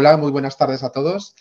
Hola, muy buenas tardes a todos.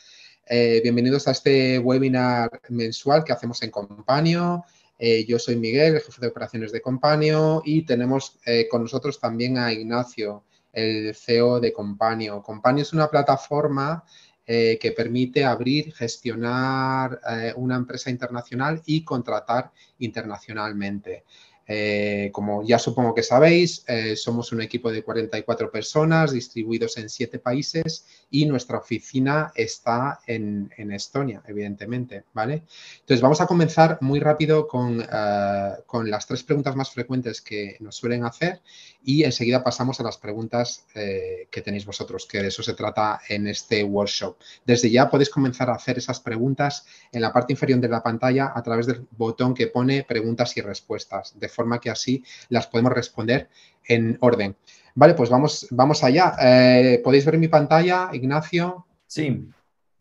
Eh, bienvenidos a este webinar mensual que hacemos en Compañio. Eh, yo soy Miguel, el jefe de operaciones de Compañio, y tenemos eh, con nosotros también a Ignacio, el CEO de Compañio. Compañio es una plataforma que permite abrir, gestionar una empresa internacional y contratar internacionalmente. Eh, como ya supongo que sabéis, eh, somos un equipo de 44 personas distribuidos en siete países y nuestra oficina está en, Estonia, evidentemente, ¿vale? Entonces, vamos a comenzar muy rápido eh, con, las tres preguntas más frecuentes que nos suelen hacer y enseguida pasamos a las preguntas que tenéis vosotros, que de eso se trata en este workshop. Desde ya podéis comenzar a hacer esas preguntas en la parte inferior de la pantalla a través del botón que pone preguntas y respuestas forma que así las podemos responder en orden. Vale, pues vamos, vamos allá. Eh, ¿Podéis ver mi pantalla, Ignacio? Sí.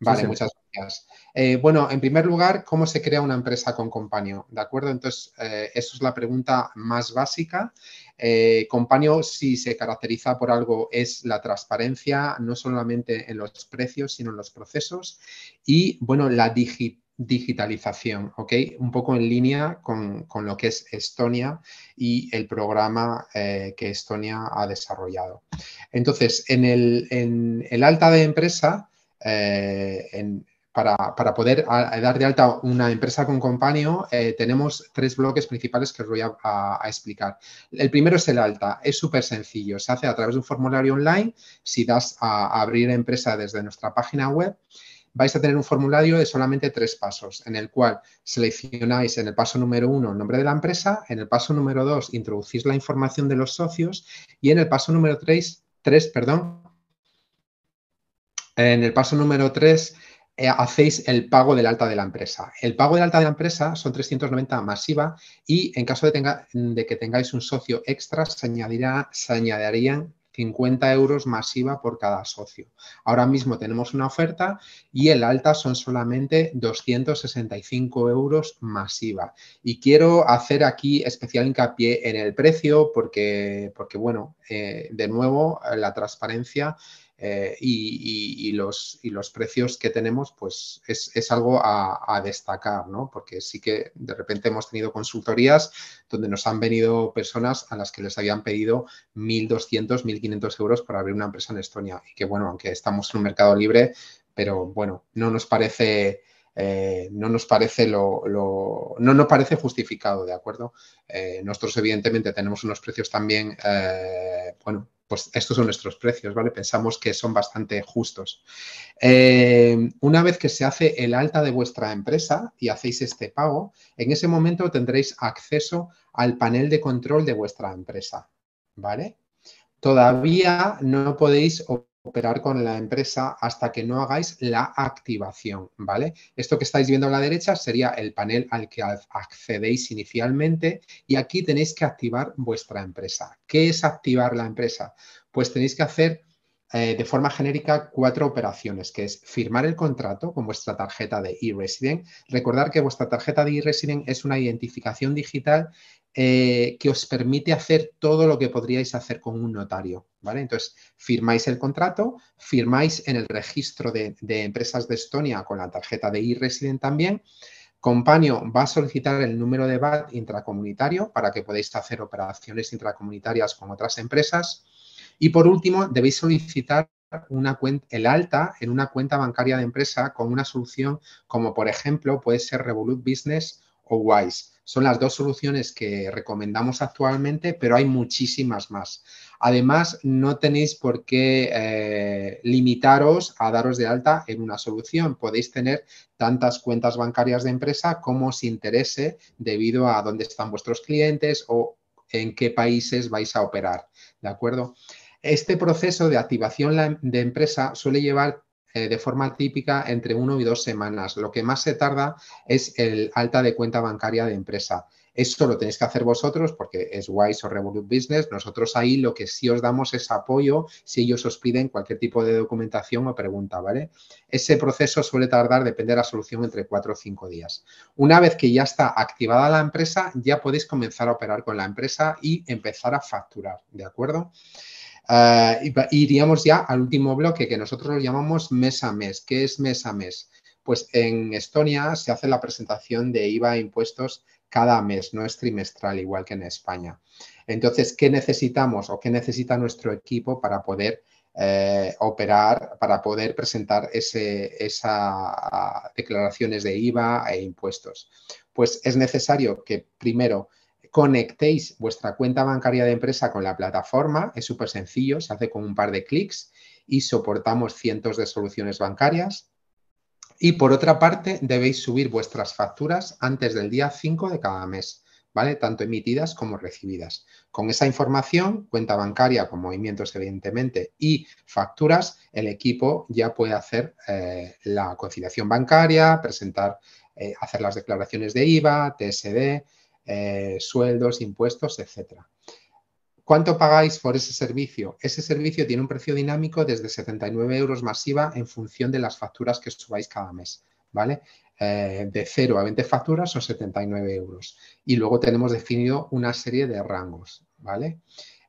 Vale, muchas gracias. Eh, bueno, en primer lugar, ¿cómo se crea una empresa con Companio? ¿De acuerdo? Entonces, eh, eso es la pregunta más básica. Eh, si se caracteriza por algo, es la transparencia, no solamente en los precios, sino en los procesos. Y, bueno, la digitalización digitalización, ¿ok? Un poco en línea con, lo que es Estonia y el programa eh, que Estonia ha desarrollado. Entonces, en el, alta de empresa, eh, para, poder dar de alta una empresa con compañía, eh, tenemos tres bloques principales que os voy a, a explicar. El primero es el alta, es súper sencillo, se hace a través de un formulario online, si das a abrir empresa desde nuestra página web vais a tener un formulario de solamente tres pasos, en el cual seleccionáis en el paso número uno el nombre de la empresa, en el paso número dos introducís la información de los socios y en el paso número tres, perdón, en el paso número tres eh, hacéis el pago del alta de la empresa. El pago del alta de la empresa son 390 masiva y en caso de, que tengáis un socio extra se, añadirá, se añadirían 50 euros masiva por cada socio. Ahora mismo tenemos una oferta y el alta son solamente 265 euros masiva. Y quiero hacer aquí especial hincapié en el precio porque, porque bueno, eh, de nuevo, la transparencia eh, y, los, los precios que tenemos, pues es, algo a, destacar, ¿no? Porque sí que de repente hemos tenido consultorías donde nos han venido personas a las que les habían pedido 1.200, 1.500 euros para abrir una empresa en Estonia. Y que bueno, aunque estamos en un mercado libre, pero bueno, no nos parece... Eh, no nos parece lo, lo, no nos parece justificado, ¿de acuerdo? Eh, nosotros, evidentemente, tenemos unos precios también, bueno, pues estos son nuestros precios, ¿vale? Pensamos que son bastante justos. Eh, una vez que se hace el alta de vuestra empresa y hacéis este pago, en ese momento tendréis acceso al panel de control de vuestra empresa, ¿vale? Todavía no podéis operar con la empresa hasta que no hagáis la activación, ¿vale? Esto que estáis viendo a la derecha sería el panel al que accedéis inicialmente y aquí tenéis que activar vuestra empresa. ¿Qué es activar la empresa? Pues tenéis que hacer eh, de forma genérica cuatro operaciones, que es firmar el contrato con vuestra tarjeta de e-resident. Recordar que vuestra tarjeta de e-resident es una identificación digital eh, que os permite hacer todo lo que podríais hacer con un notario. ¿vale? Entonces, firmáis el contrato, firmáis en el registro de, empresas de Estonia con la tarjeta de e-resident también. Compañio va a solicitar el número de VAT intracomunitario para que podáis hacer operaciones intracomunitarias con otras empresas. Y por último, debéis solicitar el alta en una cuenta bancaria de empresa con una solución como, por ejemplo, puede ser Revolut Business o Wise. Son las dos soluciones que recomendamos actualmente, pero hay muchísimas más. Además, no tenéis por qué eh, limitaros a daros de alta en una solución. Podéis tener tantas cuentas bancarias de empresa como os interese debido a dónde están vuestros clientes o en qué países vais a operar. ¿De acuerdo? Este proceso de activación em, de empresa suele llevar eh, de forma típica entre uno y dos semanas. Lo que más se tarda es el alta de cuenta bancaria de empresa. Eso lo tenéis que hacer vosotros porque es Wise o Revolut Business. Nosotros ahí lo que sí os damos es apoyo si ellos os piden cualquier tipo de documentación o pregunta, ¿vale? Ese proceso suele tardar, depende de la solución, entre cuatro o cinco días. Una vez que ya está activada la empresa, ya podéis comenzar a operar con la empresa y empezar a facturar, ¿de acuerdo? Ah, iríamos ya al último bloque que nosotros lo llamamos mes a mes. ¿Qué es mes a mes? Pues en Estonia se hace la presentación de IVA e impuestos cada mes, no es trimestral igual que en España. Entonces, ¿qué necesitamos o qué necesita nuestro equipo para poder eh, operar, para poder presentar esas declaraciones de IVA e impuestos? Pues es necesario que primero conectéis vuestra cuenta bancaria de empresa con la plataforma. Es súper sencillo, se hace con un par de clics y soportamos cientos de soluciones bancarias. Y por otra parte, debéis subir vuestras facturas antes del día 5 de cada mes, ¿vale? Tanto emitidas como recibidas. Con esa información, cuenta bancaria con movimientos, evidentemente, y facturas, el equipo ya puede hacer eh, la conciliación bancaria, presentar, eh, hacer las declaraciones de IVA, TSD, eh, sueldos, impuestos, etc. ¿Cuánto pagáis por ese servicio? Ese servicio tiene un precio dinámico desde 79 euros masiva en función de las facturas que subáis cada mes, ¿vale? Eh, de 0 a 20 facturas son 79 euros. Y luego tenemos definido una serie de rangos, ¿vale?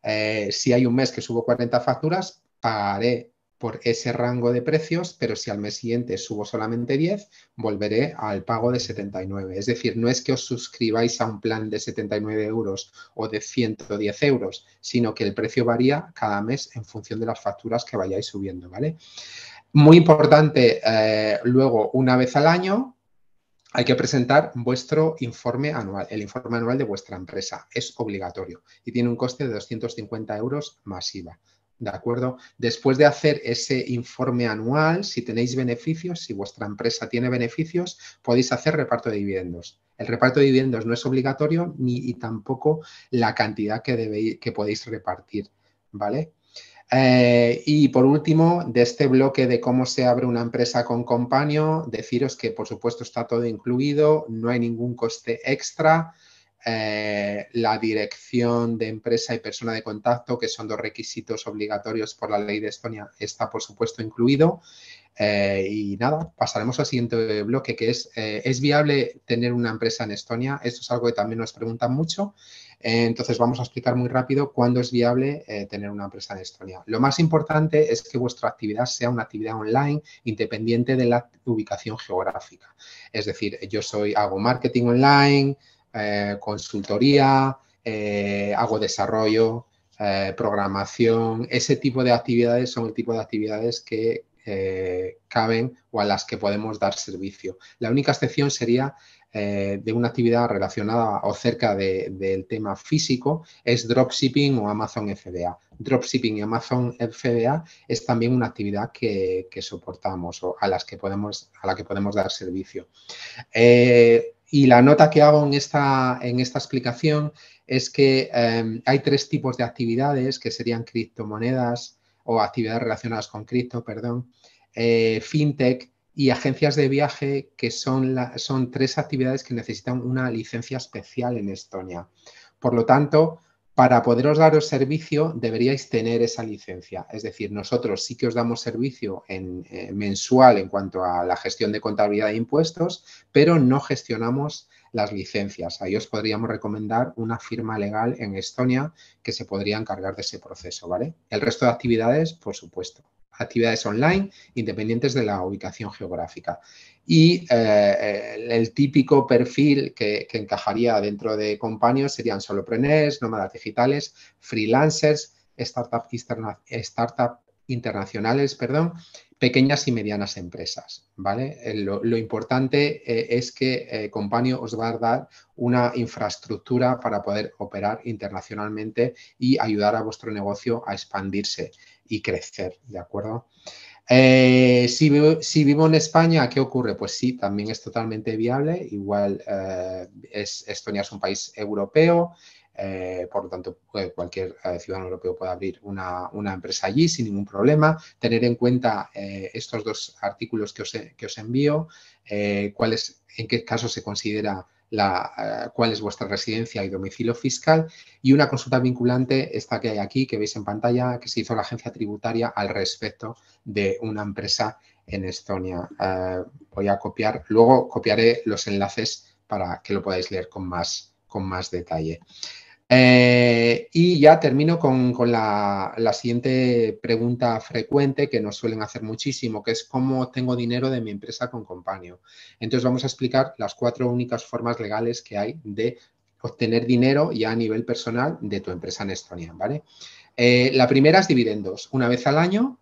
Eh, si hay un mes que subo 40 facturas, pagaré por ese rango de precios, pero si al mes siguiente subo solamente 10, volveré al pago de 79. Es decir, no es que os suscribáis a un plan de 79 euros o de 110 euros, sino que el precio varía cada mes en función de las facturas que vayáis subiendo, ¿vale? Muy importante, eh, luego, una vez al año, hay que presentar vuestro informe anual, el informe anual de vuestra empresa. Es obligatorio y tiene un coste de 250 euros masiva. ¿De acuerdo? Después de hacer ese informe anual, si tenéis beneficios, si vuestra empresa tiene beneficios, podéis hacer reparto de dividendos. El reparto de dividendos no es obligatorio ni tampoco la cantidad que, debéis, que podéis repartir, ¿vale? Eh, y por último, de este bloque de cómo se abre una empresa con Compaño, deciros que por supuesto está todo incluido, no hay ningún coste extra, eh, la dirección de empresa y persona de contacto, que son dos requisitos obligatorios por la ley de Estonia, está por supuesto incluido. Eh, y nada, pasaremos al siguiente bloque, que es, eh, ¿es viable tener una empresa en Estonia? Esto es algo que también nos preguntan mucho. entonces vamos a explicar muy rápido cuándo es viable tener una empresa en Estonia. Lo más importante es que vuestra actividad sea una actividad online independiente de la ubicación geográfica. Es decir, yo soy, hago marketing online, eh, consultoría, eh, hago desarrollo, eh, programación, ese tipo de actividades son el tipo de actividades que caben o a las que podemos dar servicio. La única excepción sería de una actividad relacionada o cerca del tema físico es dropshipping o Amazon FBA. Dropshipping y Amazon FBA es también una actividad que, soportamos o a, las que podemos, a la que podemos dar servicio. Y la nota que hago en esta, en esta explicación es que em, hay tres tipos de actividades que serían criptomonedas o actividades relacionadas con cripto, perdón, eh, fintech y agencias de viaje, que son, son tres actividades que necesitan una licencia especial en Estonia. Por lo tanto, para poderos daros servicio deberíais tener esa licencia. Es decir, nosotros sí que os damos servicio en, eh, mensual en cuanto a la gestión de contabilidad de impuestos, pero no gestionamos las licencias. Ahí os podríamos recomendar una firma legal en Estonia que se podría encargar de ese proceso, ¿vale? El resto de actividades, por supuesto. Actividades online independientes de la ubicación geográfica. Y eh, el típico perfil que, encajaría dentro de compañía serían solopreneurs, nómadas digitales, freelancers, startup, internacionales, perdón, pequeñas y medianas empresas. ¿vale? Lo, importante eh, es que eh, os va a dar una infraestructura para poder operar internacionalmente y ayudar a vuestro negocio a expandirse y crecer. ¿De acuerdo? Eh, si, vivo en España, ¿qué ocurre? Pues sí, también es totalmente viable. Igual eh, Estonia es un país europeo, eh, por lo tanto, cualquier ciudadano europeo puede abrir una, empresa allí sin ningún problema. Tener en cuenta estos dos artículos que os, envío, cuál en qué caso se considera la, eh, cuál es vuestra residencia y domicilio fiscal y una consulta vinculante, esta que hay aquí, que veis en pantalla, que se hizo la agencia tributaria al respecto de una empresa en Estonia. Eh, voy a copiar, luego copiaré los enlaces para que lo podáis leer con más, con más detalle. Eh, y ya termino con, la, siguiente pregunta frecuente que nos suelen hacer muchísimo, que es cómo obtengo dinero de mi empresa con Compañio. Entonces vamos a explicar las cuatro únicas formas legales que hay de obtener dinero ya a nivel personal de tu empresa en Estonia, ¿vale? Eh, la primera es dividendos. Una vez al año,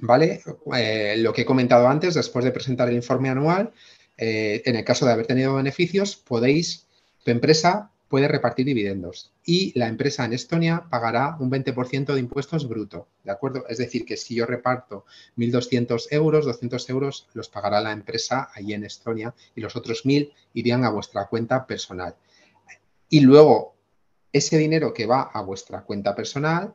¿vale? Eh, lo que he comentado antes, después de presentar el informe anual, en el caso de haber tenido beneficios, podéis, tu empresa puede repartir dividendos y la empresa en Estonia pagará un 20% de impuestos bruto, ¿de acuerdo? Es decir, que si yo reparto 1.200 euros, 200 euros los pagará la empresa allí en Estonia y los otros 1.000 irían a vuestra cuenta personal. Y luego, ese dinero que va a vuestra cuenta personal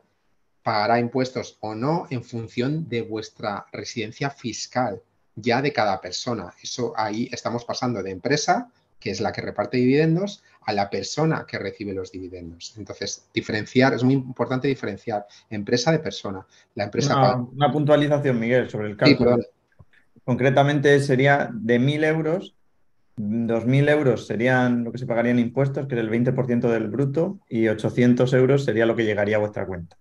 pagará impuestos o no en función de vuestra residencia fiscal ya de cada persona. Eso ahí estamos pasando de empresa que es la que reparte dividendos, a la persona que recibe los dividendos. Entonces, diferenciar, es muy importante diferenciar empresa de persona. La empresa una, puntualización, Miguel, sobre el cálculo. Concretamente sería de 1.000 euros, 2.000 euros serían lo que se pagarían impuestos, que es el 20% del bruto, y 800 euros sería lo que llegaría a vuestra cuenta.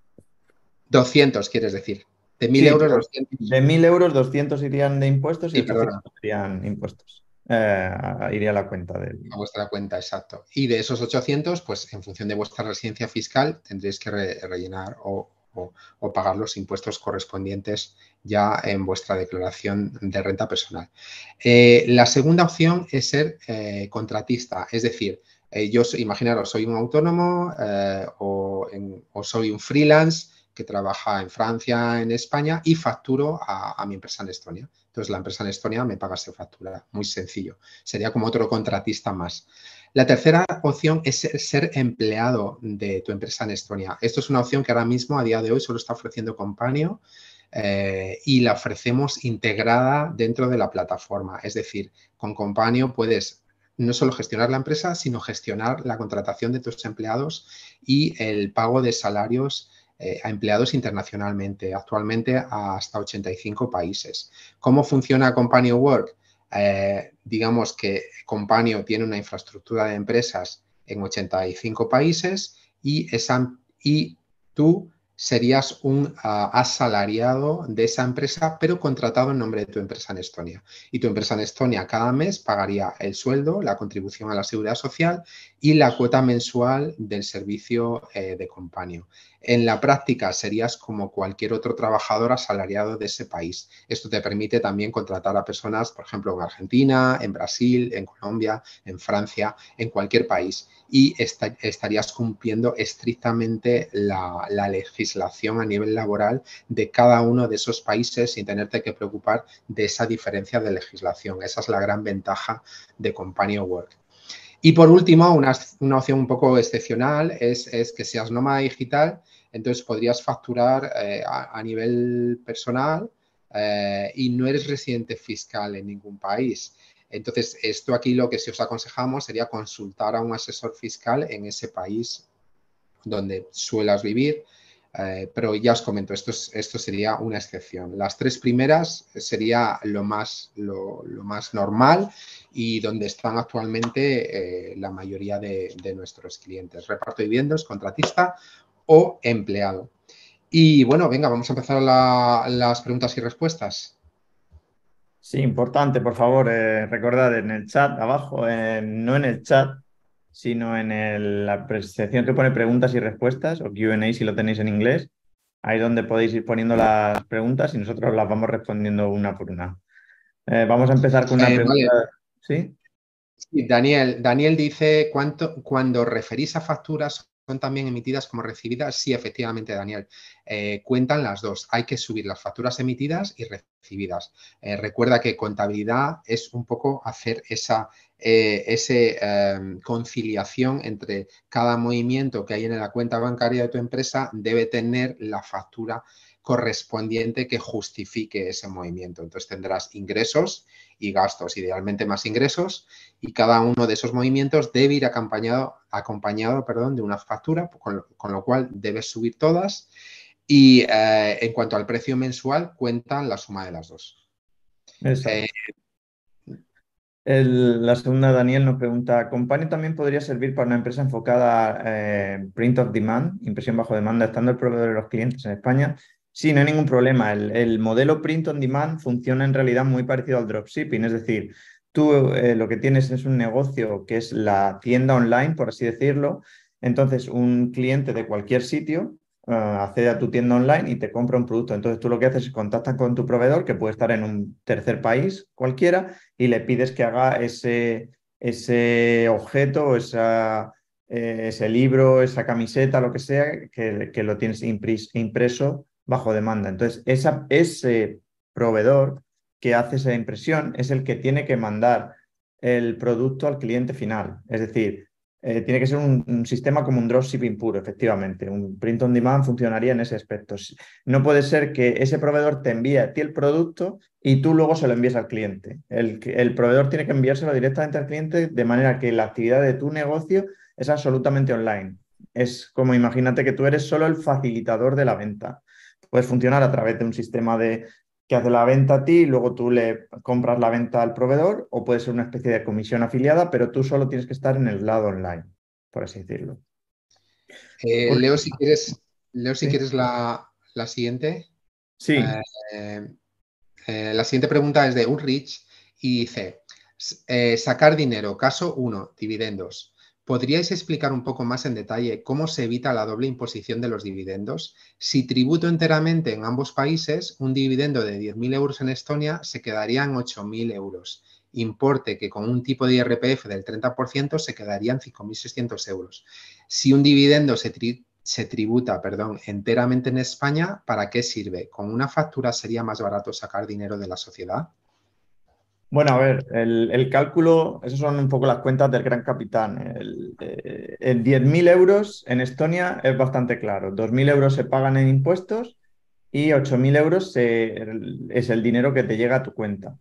200, quieres decir. De 1.000 euros, 200. De 1.000 euros, 200 irían de impuestos y, serían impuestos eh, iría a la cuenta de A vuestra cuenta, exacto. Y de esos 800, pues en función de vuestra residencia fiscal, tendréis que rellenar o, pagar los impuestos correspondientes ya en vuestra declaración de renta personal. Eh, la segunda opción es ser eh, contratista, es decir, eh, yo, imaginaros, soy un autónomo o, soy un freelance que trabaja en Francia, en España y facturo a, mi empresa en Estonia. Entonces la empresa en Estonia me paga su factura, muy sencillo. Sería como otro contratista más. La tercera opción es ser empleado de tu empresa en Estonia. Esto es una opción que ahora mismo, a día de hoy, solo está ofreciendo Companio eh, y la ofrecemos integrada dentro de la plataforma. Es decir, con Companio puedes no solo gestionar la empresa, sino gestionar la contratación de tus empleados y el pago de salarios eh, a empleados internacionalmente, actualmente hasta 85 países. ¿Cómo funciona Companio Work? Eh, digamos que Companio tiene una infraestructura de empresas en 85 países y, esa, y tú serías un ah, asalariado de esa empresa, pero contratado en nombre de tu empresa en Estonia. Y tu empresa en Estonia cada mes pagaría el sueldo, la contribución a la seguridad social y la cuota mensual del servicio eh, de compañía. En la práctica serías como cualquier otro trabajador asalariado de ese país. Esto te permite también contratar a personas, por ejemplo, en Argentina, en Brasil, en Colombia, en Francia, en cualquier país y estarías cumpliendo estrictamente la, legislación a nivel laboral de cada uno de esos países sin tenerte que preocupar de esa diferencia de legislación. Esa es la gran ventaja de Company Work. Y por último, una, opción un poco excepcional es, es que seas nómada digital, entonces podrías facturar eh, a, nivel personal eh, y no eres residente fiscal en ningún país. Entonces, esto aquí lo que sí os aconsejamos sería consultar a un asesor fiscal en ese país donde suelas vivir, eh, pero ya os comento, esto, esto sería una excepción. Las tres primeras sería lo más, normal y donde están actualmente eh, la mayoría de, nuestros clientes. Reparto viviendas, contratista o empleado. Y bueno, venga, vamos a empezar las preguntas y respuestas. Sí, importante, por favor, eh, recordad en el chat abajo, eh, no en el chat, sino en la sección que pone preguntas y respuestas o QA si lo tenéis en inglés. Ahí es donde podéis ir poniendo las preguntas y nosotros las vamos respondiendo una por una. Eh, vamos a empezar con una pregunta. ¿Sí? Daniel, Daniel dice, ¿cuánto, cuando referís a facturas son también emitidas como recibidas. Sí, efectivamente, Daniel, eh, cuentan las dos. Hay que subir las facturas emitidas y recibidas. Eh, recuerda que contabilidad es un poco hacer esa eh, ese, em, conciliación entre cada movimiento que hay en la cuenta bancaria de tu empresa debe tener la factura correspondiente que justifique ese movimiento. Entonces tendrás ingresos y gastos, idealmente más ingresos, y cada uno de esos movimientos debe ir acompañado, acompañado perdón, de una factura, con, lo cual debes subir todas. Y eh, en cuanto al precio mensual, cuentan la suma de las dos. Eh, la segunda, Daniel, nos pregunta, ¿Company también podría servir para una empresa enfocada en eh, print of demand, impresión bajo demanda, estando el proveedor de los clientes en España? Sí, no hay ningún problema. El, modelo print on demand funciona en realidad muy parecido al dropshipping, es decir, tú eh, lo que tienes es un negocio que es la tienda online, por así decirlo. Entonces, un cliente de cualquier sitio eh, accede a tu tienda online y te compra un producto. Entonces, tú lo que haces es contactar con tu proveedor, que puede estar en un tercer país cualquiera, y le pides que haga ese, ese objeto, esa, eh, ese libro, esa camiseta, lo que sea, que, lo tienes impreso bajo demanda. Entonces, ese proveedor que hace esa impresión es el que tiene que mandar el producto al cliente final. Es decir, eh, tiene que ser un, sistema como un dropshipping puro, efectivamente. Un print on demand funcionaría en ese aspecto. No puede ser que ese proveedor te envíe a ti el producto y tú luego se lo envíes al cliente. El, el proveedor tiene que enviárselo directamente al cliente de manera que la actividad de tu negocio es absolutamente online. Es como imagínate que tú eres solo el facilitador de la venta puedes funcionar a través de un sistema de que hace la venta a ti y luego tú le compras la venta al proveedor o puede ser una especie de comisión afiliada, pero tú solo tienes que estar en el lado online, por así decirlo. Eh, Leo, si quieres, Leo, si quieres la, siguiente. Sí. Eh, eh, la siguiente pregunta es de Ulrich y dice, sacar dinero, caso 1, dividendos. ¿Podríais explicar un poco más en detalle cómo se evita la doble imposición de los dividendos? Si tributo enteramente en ambos países, un dividendo de 10.000 euros en Estonia se quedaría en 8.000 euros, importe que con un tipo de IRPF del 30% se quedarían 5.600 euros. Si un dividendo se, se tributa perdón, enteramente en España, ¿para qué sirve? ¿Con una factura sería más barato sacar dinero de la sociedad? Bueno, a ver, el, cálculo, esas son un poco las cuentas del gran capitán. El, 10.000 eh, euros en Estonia es bastante claro. 2.000 euros se pagan en impuestos y 8.000 euros es el dinero que te llega a tu cuenta.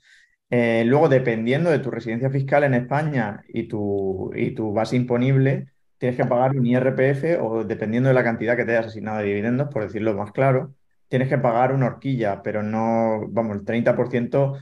Eh, luego, dependiendo de tu residencia fiscal en España y tu, y tu base imponible, tienes que pagar un IRPF o dependiendo de la cantidad que te hayas asignado de dividendos, por decirlo más claro, tienes que pagar una horquilla, pero no, vamos, el 30%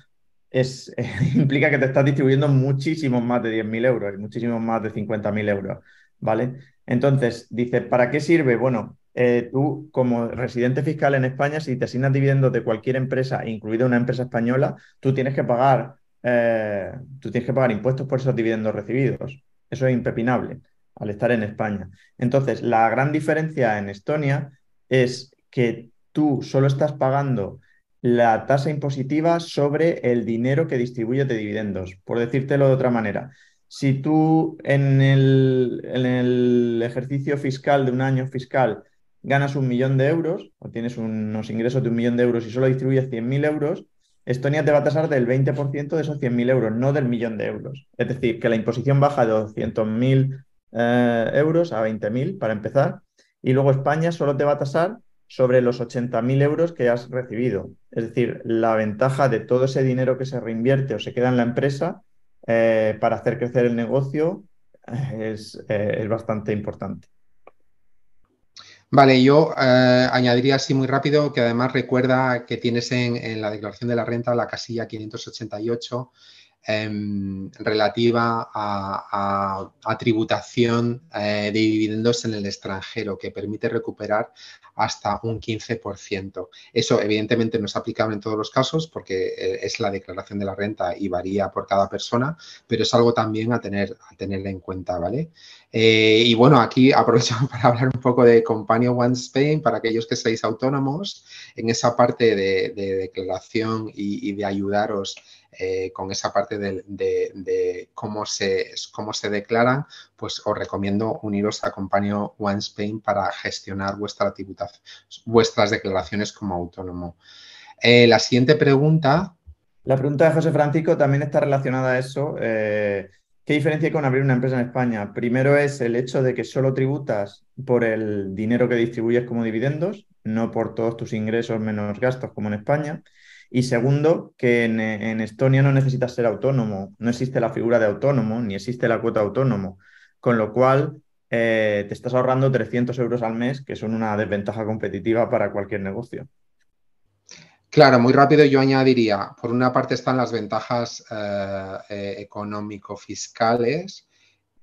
es, implica que te estás distribuyendo muchísimos más de 10.000 euros y muchísimos más de 50.000 euros, ¿vale? Entonces, dice, ¿para qué sirve? Bueno, eh, tú como residente fiscal en España, si te asignas dividendos de cualquier empresa, incluida una empresa española, tú tienes que pagar, eh, tú tienes que pagar impuestos por esos dividendos recibidos. Eso es impepinable al estar en España. Entonces, la gran diferencia en Estonia es que tú solo estás pagando la tasa impositiva sobre el dinero que distribuye de dividendos, por decírtelo de otra manera. Si tú en el, ejercicio fiscal de un año fiscal ganas un millón de euros o tienes unos ingresos de un millón de euros y solo distribuyes 100.000 euros, Estonia te va a tasar del 20% de esos 100.000 euros, no del millón de euros. Es decir, que la imposición baja de 200.000 eh, euros a 20.000 para empezar, y luego España solo te va a tasar sobre los 80.000 euros que has recibido. Es decir, la ventaja de todo ese dinero que se reinvierte o se queda en la empresa eh, para hacer crecer el negocio eh, eh, es, bastante importante. Vale, yo añadiría así muy rápido que además recuerda que tienes en, en la declaración de la renta la casilla 588 Em, relativa a, tributación eh, de dividendos en el extranjero, que permite recuperar hasta un 15%. Eso evidentemente no es aplicable en todos los casos porque eh, es la declaración de la renta y varía por cada persona, pero es algo también a tener, a en cuenta, ¿vale? Eh, y bueno, aquí aprovecho para hablar un poco de Compañía One Spain para aquellos que seáis autónomos en esa parte de, declaración y de ayudaros eh, con esa parte de, cómo, se, cómo se declaran, pues os recomiendo uniros a Compañía One Spain para gestionar vuestra vuestras declaraciones como autónomo. Eh, la siguiente pregunta. La pregunta de José Francisco también está relacionada a eso. Eh, ¿Qué diferencia hay con abrir una empresa en España? Primero es el hecho de que solo tributas por el dinero que distribuyes como dividendos, no por todos tus ingresos menos gastos como en España. Y segundo, que en, Estonia no necesitas ser autónomo, no existe la figura de autónomo, ni existe la cuota autónomo, con lo cual eh, te estás ahorrando 300 euros al mes, que son una desventaja competitiva para cualquier negocio. Claro, muy rápido yo añadiría, por una parte están las ventajas eh, eh, económico-fiscales,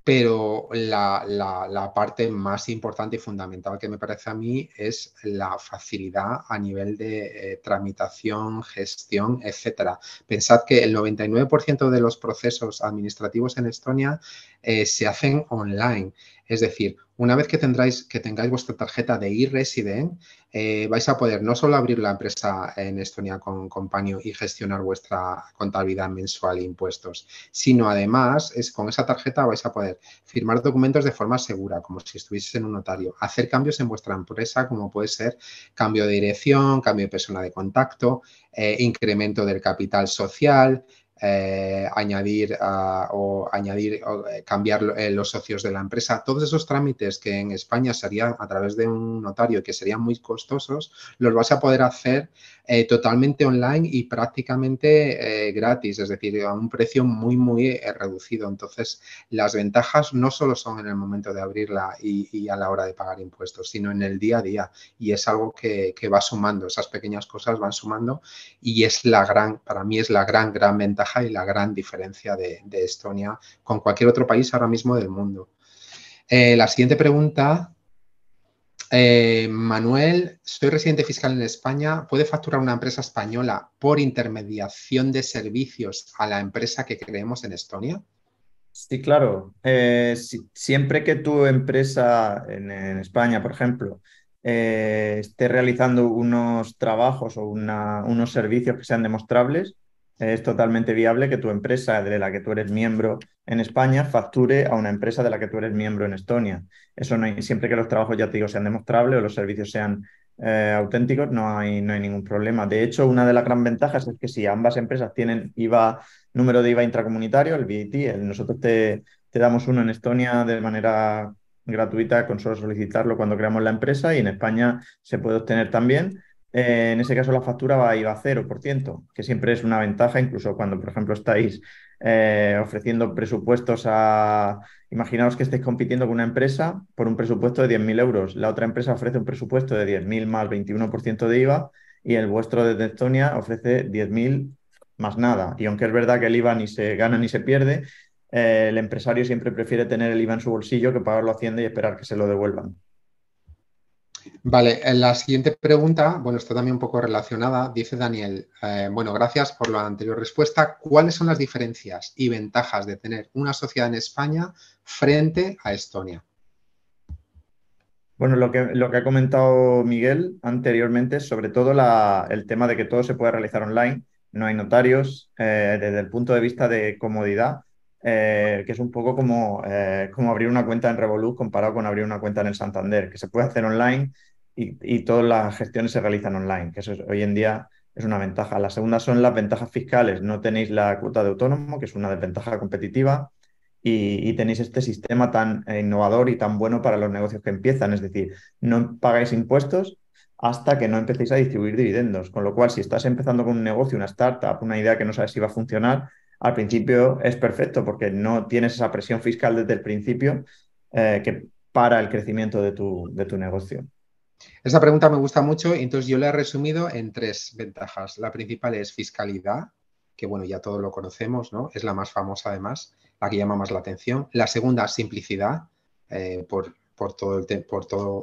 pero la, parte más importante y fundamental que me parece a mí es la facilidad a nivel de eh, tramitación, gestión, etcétera. Pensad que el 99% de los procesos administrativos en Estonia eh, se hacen online es decir, una vez que, tengáis vuestra tarjeta de e-resident, eh, vais a poder no solo abrir la empresa en Estonia con compañía y gestionar vuestra contabilidad mensual e impuestos, sino además es, con esa tarjeta vais a poder firmar documentos de forma segura, como si estuviese en un notario, hacer cambios en vuestra empresa, como puede ser cambio de dirección, cambio de persona de contacto, eh, incremento del capital social, eh, añadir ah, o añadir o eh, cambiar eh, los socios de la empresa. Todos esos trámites que en España serían a través de un notario que serían muy costosos, los vas a poder hacer totalmente online y prácticamente gratis, es decir, a un precio muy, muy reducido. Entonces, las ventajas no solo son en el momento de abrirla y, a la hora de pagar impuestos, sino en el día a día. Y es algo que va sumando, esas pequeñas cosas van sumando y es la gran, para mí es la gran, gran ventaja y la gran diferencia de, Estonia con cualquier otro país ahora mismo del mundo. Eh, la siguiente pregunta. Eh, Manuel, soy residente fiscal en España. ¿Puede facturar una empresa española por intermediación de servicios a la empresa que creemos en Estonia? Sí, claro. Eh, siempre que tu empresa en, España, por ejemplo, esté realizando unos trabajos o unos servicios que sean demostrables, es totalmente viable que tu empresa de la que tú eres miembro en España facture a una empresa de la que tú eres miembro en Estonia. Eso no hay, siempre que los trabajos, ya te digo, sean demostrables o los servicios sean eh, auténticos, no hay, no hay ningún problema. De hecho, una de las gran ventajas es que si ambas empresas tienen IVA, número de IVA intracomunitario, el VAT, nosotros te, te damos uno en Estonia de manera gratuita con solo solicitarlo cuando creamos la empresa y en España se puede obtener también. Eh, en ese caso la factura va a IVA 0%, que siempre es una ventaja, incluso cuando, por ejemplo, estáis eh, ofreciendo presupuestos a... Imaginaos que estáis compitiendo con una empresa por un presupuesto de 10.000 euros. La otra empresa ofrece un presupuesto de 10.000 más 21% de IVA y el vuestro de Estonia ofrece 10.000 más nada. Y aunque es verdad que el IVA ni se gana ni se pierde, eh, el empresario siempre prefiere tener el IVA en su bolsillo que pagarlo a Hacienda y esperar que se lo devuelvan. Vale, eh, la siguiente pregunta, bueno, está también un poco relacionada, dice Daniel, eh, bueno, gracias por la anterior respuesta. ¿Cuáles son las diferencias y ventajas de tener una sociedad en España frente a Estonia? Bueno, lo que, ha comentado Miguel anteriormente, sobre todo el tema de que todo se puede realizar online, no hay notarios, eh, desde el punto de vista de comodidad, eh, que es un poco eh, como, abrir una cuenta en Revolut comparado con abrir una cuenta en el Santander, que se puede hacer online y, y todas las gestiones se realizan online, que eso hoy en día es una ventaja. La segunda son las ventajas fiscales. No tenéis la cuota de autónomo, que es una desventaja competitiva, y, y, tenéis este sistema tan eh, innovador y tan bueno para los negocios que empiezan. Es decir, no pagáis impuestos hasta que no empecéis a distribuir dividendos. Con lo cual, si estás empezando con un negocio, una startup, una idea que no sabes si va a funcionar, al principio es perfecto porque no tienes esa presión fiscal desde el principio eh, que para el crecimiento de tu, negocio. Esa pregunta me gusta mucho y entonces yo la he resumido en tres ventajas. La principal es fiscalidad, que bueno, ya todos lo conocemos, ¿no? Es la más famosa además, la que llama más la atención. La segunda, simplicidad, eh, por por todo, el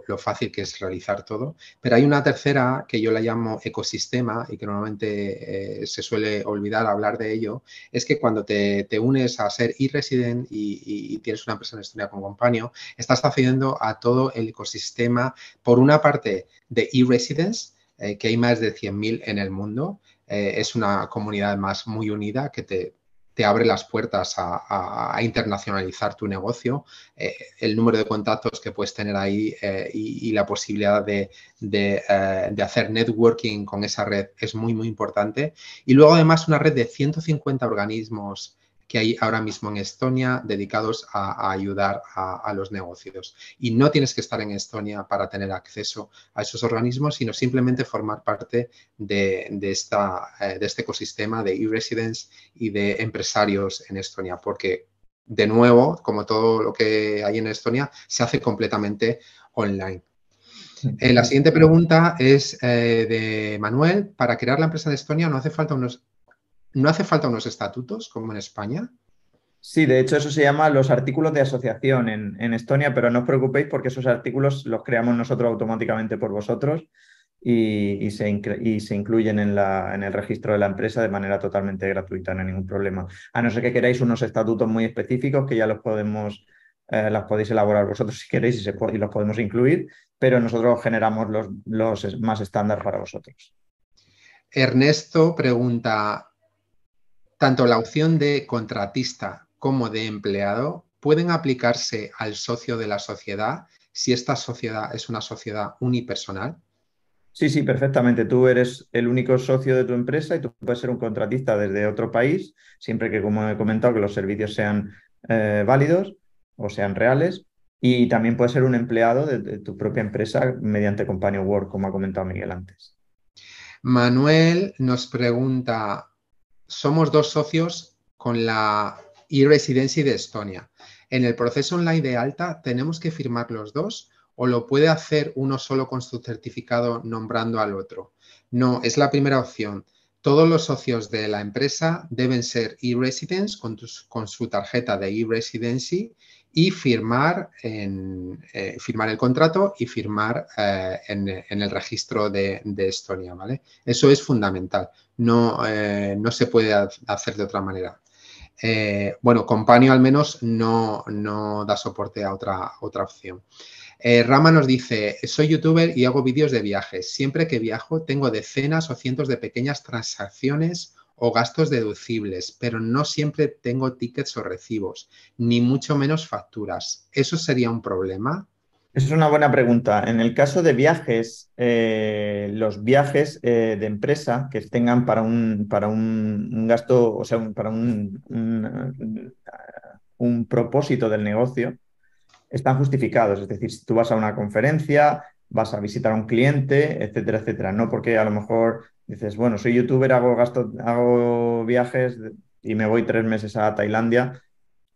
lo fácil que es realizar todo. Pero hay una tercera que yo la llamo ecosistema y que normalmente eh, se suele olvidar hablar de ello, es que cuando te, te unes a ser e-resident y, tienes una persona en como con compañero, estás accediendo a todo el ecosistema, por una parte, de e-residence, eh, que hay más de 100.000 en el mundo, eh, es una comunidad más muy unida que te te abre las puertas a, internacionalizar tu negocio, eh, el número de contactos que puedes tener ahí eh, y, la posibilidad de, eh, de, hacer networking con esa red es muy, muy importante. Y luego además una red de 150 organismos que hay ahora mismo en Estonia dedicados a, ayudar a, los negocios. Y no tienes que estar en Estonia para tener acceso a esos organismos, sino simplemente formar parte de, esta, eh, de este ecosistema de e residence y de empresarios en Estonia, porque de nuevo, como todo lo que hay en Estonia, se hace completamente online. Eh, la siguiente pregunta es eh, de Manuel. Para crear la empresa de Estonia no hace falta unos ¿No hace falta unos estatutos como en España? Sí, de hecho eso se llama los artículos de asociación en, Estonia, pero no os preocupéis porque esos artículos los creamos nosotros automáticamente por vosotros y, se, incluyen en, el registro de la empresa de manera totalmente gratuita, no hay ningún problema. A no ser que queráis unos estatutos muy específicos que ya los podemos, eh, podéis elaborar vosotros si queréis y, los podemos incluir, pero nosotros generamos los, los más estándar para vosotros. Ernesto pregunta, tanto la opción de contratista como de empleado pueden aplicarse al socio de la sociedad si esta sociedad es una sociedad unipersonal. Sí, sí, perfectamente. Tú eres el único socio de tu empresa y tú puedes ser un contratista desde otro país, siempre que, como he comentado, que los servicios sean eh, válidos o sean reales. Y también puedes ser un empleado de, tu propia empresa mediante Company Work, como ha comentado Miguel antes. Manuel nos pregunta, somos dos socios con la e-residency de Estonia. En el proceso online de alta tenemos que firmar los dos o lo puede hacer uno solo con su certificado nombrando al otro. No, es la primera opción. Todos los socios de la empresa deben ser e-residents con, su tarjeta de e-residency y firmar, en, eh, firmar el contrato y firmar eh, en, el registro de, Estonia, ¿vale? Eso es fundamental, no, eh, no se puede hacer de otra manera. bueno, Companio al menos no, no, da soporte a otra, otra opción. Rama nos dice, soy youtuber y hago vídeos de viajes. Siempre que viajo tengo decenas o cientos de pequeñas transacciones o gastos deducibles, pero no siempre tengo tickets o recibos, ni mucho menos facturas. ¿Eso sería un problema? Es una buena pregunta. En el caso de viajes, eh, los viajes eh, de empresa que tengan para un, para un, gasto, o sea, para un, un, eh, un, propósito del negocio, están justificados. Es decir, si tú vas a una conferencia, vas a visitar a un cliente, etcétera, etcétera. No porque a lo mejor dices, bueno, soy youtuber, hago, gasto, hago viajes y me voy tres meses a Tailandia.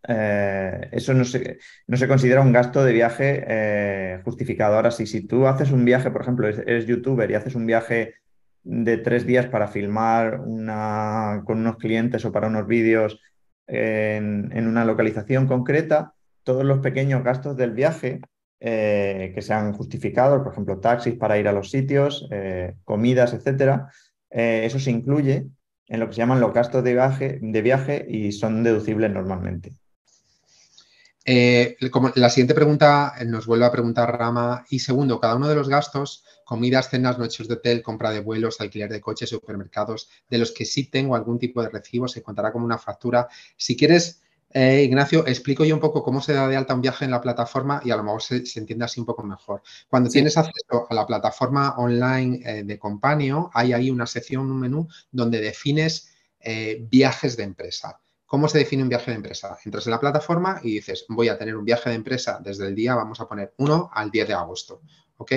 Eh, eso no se, considera un gasto de viaje eh, justificado. Ahora, si, si tú haces un viaje, por ejemplo, eres, youtuber y haces un viaje de tres días para filmar una, con unos clientes o para unos vídeos en, una localización concreta, todos los pequeños gastos del viaje eh, que sean justificados, por ejemplo, taxis para ir a los sitios, eh, comidas, etcétera. Eh, eso se incluye en lo que se llaman los gastos de viaje, y son deducibles normalmente. como la siguiente pregunta nos vuelve a preguntar Rama. Y segundo, cada uno de los gastos, comidas, cenas, noches de hotel, compra de vuelos, alquiler de coches, supermercados, de los que sí tengo algún tipo de recibo, se contará como una factura. Si quieres eh, Ignacio, explico yo un poco cómo se da de alta un viaje en la plataforma y a lo mejor se, entienda así un poco mejor. Cuando tienes acceso a la plataforma online eh, de Companio, hay ahí una sección, un menú donde defines eh, viajes de empresa. ¿Cómo se define un viaje de empresa? Entras en la plataforma y dices, voy a tener un viaje de empresa desde el día, vamos a poner 1 al 10 de agosto. ¿Ok?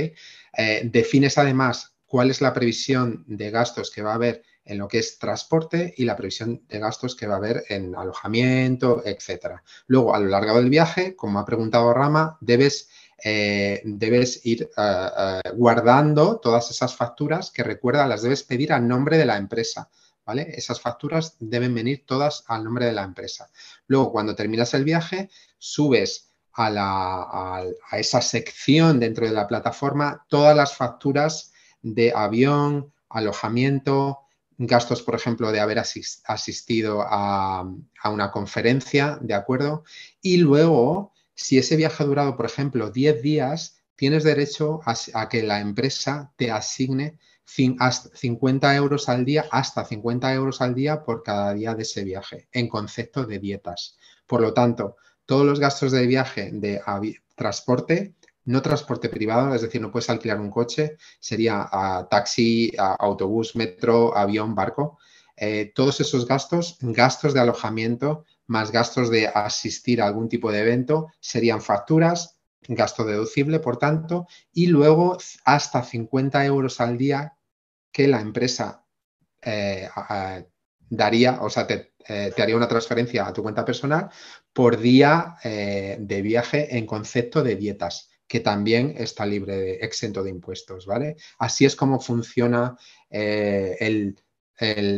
defines además cuál es la previsión de gastos que va a haber en lo que es transporte y la previsión de gastos que va a haber en alojamiento, etcétera. Luego, a lo largo del viaje, como ha preguntado Rama, debes, eh, debes ir eh, eh, guardando todas esas facturas que recuerda, las debes pedir al nombre de la empresa. ¿Vale? Esas facturas deben venir todas al nombre de la empresa. Luego, cuando terminas el viaje, subes a, a esa sección dentro de la plataforma todas las facturas de avión, alojamiento, gastos, por ejemplo, de haber asistido a, una conferencia, ¿de acuerdo? Y luego, si ese viaje ha durado, por ejemplo, 10 días, tienes derecho a, que la empresa te asigne 50 euros al día, hasta 50 euros al día por cada día de ese viaje, en concepto de dietas. Por lo tanto, todos los gastos de viaje de transporte, no transporte privado, es decir, no puedes alquilar un coche, sería ah, taxi, ah, autobús, metro, avión, barco. Eh, todos esos gastos, gastos de alojamiento, más gastos de asistir a algún tipo de evento, serían facturas, gasto deducible, por tanto, y luego hasta 50 euros al día que la empresa eh, daría, o sea, eh, te, haría una transferencia a tu cuenta personal por día de viaje en concepto de dietas que también está libre, de, exento de impuestos, ¿vale? Así es como funciona eh,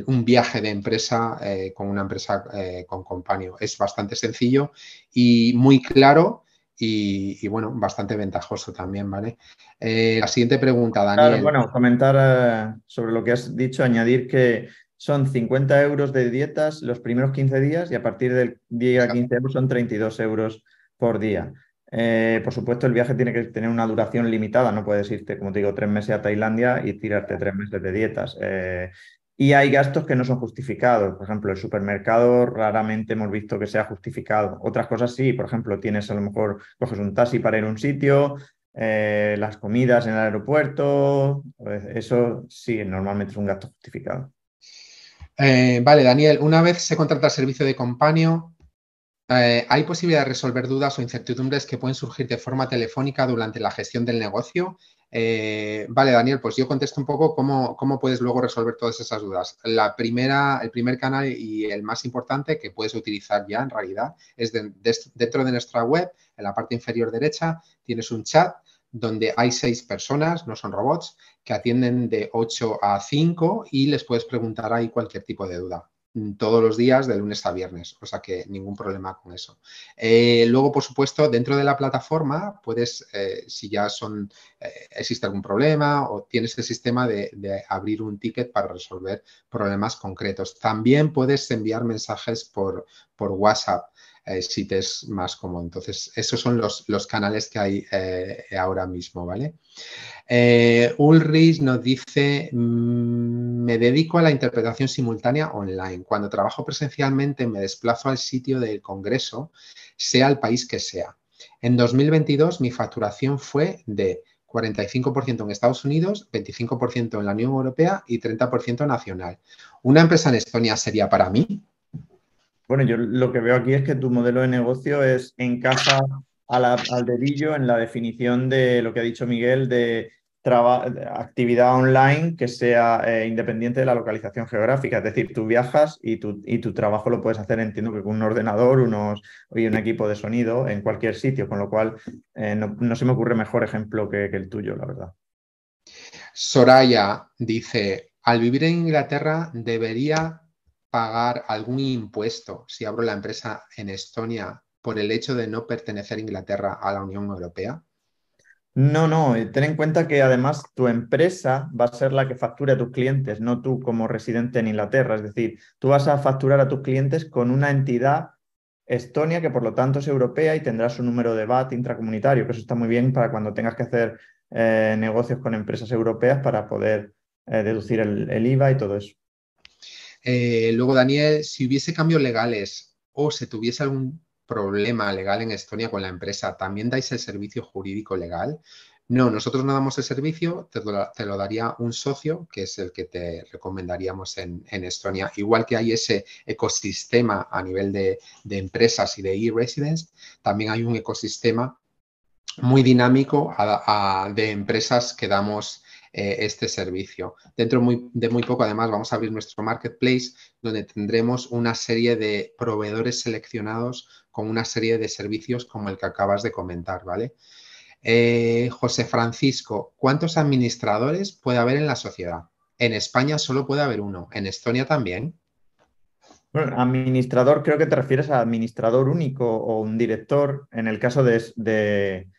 un viaje de empresa eh, con una empresa eh, con compañero. Es bastante sencillo y muy claro y, bueno, bastante ventajoso también, ¿vale? la siguiente pregunta, Daniel. bueno, comentar sobre lo que has dicho, añadir que son 50 euros de dietas los primeros 15 días y a partir del día 15 son 32 euros por día. Eh, por supuesto, el viaje tiene que tener una duración limitada, no puedes irte, como te digo, tres meses a Tailandia y tirarte tres meses de dietas. Eh, y hay gastos que no son justificados. Por ejemplo, el supermercado raramente hemos visto que sea justificado. Otras cosas sí, por ejemplo, tienes a lo mejor, coges un taxi para ir a un sitio, eh, las comidas en el aeropuerto, pues eso sí, normalmente es un gasto justificado. vale, Daniel, una vez se contrata el servicio de compañía, eh, ¿Hay posibilidad de resolver dudas o incertidumbres que pueden surgir de forma telefónica durante la gestión del negocio? Eh, vale, Daniel, pues yo contesto un poco cómo, puedes luego resolver todas esas dudas. La primera, el primer canal y el más importante que puedes utilizar ya en realidad es dentro de nuestra web, en la parte inferior derecha, tienes un chat donde hay seis personas, no son robots, que atienden de 8 a 5 y les puedes preguntar ahí cualquier tipo de duda todos los días de lunes a viernes, o sea que ningún problema con eso. Eh, luego, por supuesto, dentro de la plataforma puedes, eh, si ya son, eh, existe algún problema o tienes el sistema de, abrir un ticket para resolver problemas concretos. También puedes enviar mensajes por, por WhatsApp eh, si te es más cómodo. Entonces, esos son los, canales que hay eh, ahora mismo, ¿vale? Eh, Ulrich nos dice, mm, me dedico a la interpretación simultánea online. Cuando trabajo presencialmente me desplazo al sitio del Congreso, sea el país que sea. En 2022 mi facturación fue de 45% en Estados Unidos, 25% en la Unión Europea y 30% nacional. ¿Una empresa en Estonia sería para mí? Bueno, yo lo que veo aquí es que tu modelo de negocio es encaja casa al dedillo en la definición de lo que ha dicho Miguel de actividad online que sea eh, independiente de la localización geográfica. Es decir, tú viajas y tu, y tu trabajo lo puedes hacer, entiendo que con un ordenador unos, y un equipo de sonido en cualquier sitio, con lo cual eh, no, se me ocurre mejor ejemplo que el tuyo, la verdad. Soraya dice, al vivir en Inglaterra debería pagar algún impuesto si abro la empresa en Estonia por el hecho de no pertenecer a Inglaterra a la Unión Europea? No, no, eh, ten en cuenta que además tu empresa va a ser la que facture a tus clientes, no tú como residente en Inglaterra. Es decir, tú vas a facturar a tus clientes con una entidad Estonia que por lo tanto es europea y tendrá su número de VAT intracomunitario, que eso está muy bien para cuando tengas que hacer eh, negocios con empresas europeas para poder eh, deducir el, el IVA y todo eso. Eh, luego, Daniel, si hubiese cambios legales o si tuviese algún problema legal en Estonia con la empresa, ¿también dais el servicio jurídico legal? No, nosotros no damos el servicio, te lo, daría un socio, que es el que te recomendaríamos en, Estonia. Igual que hay ese ecosistema a nivel de, empresas y de e-residence, también hay un ecosistema muy dinámico de empresas que damos eh, este servicio. Dentro de muy poco, además, vamos a abrir nuestro marketplace donde tendremos una serie de proveedores seleccionados con una serie de servicios como el que acabas de comentar, ¿vale? Eh, José Francisco, ¿cuántos administradores puede haber en la sociedad? En España solo puede haber uno, en Estonia también. Bueno, administrador, creo que te refieres a administrador único o un director. En el caso de, de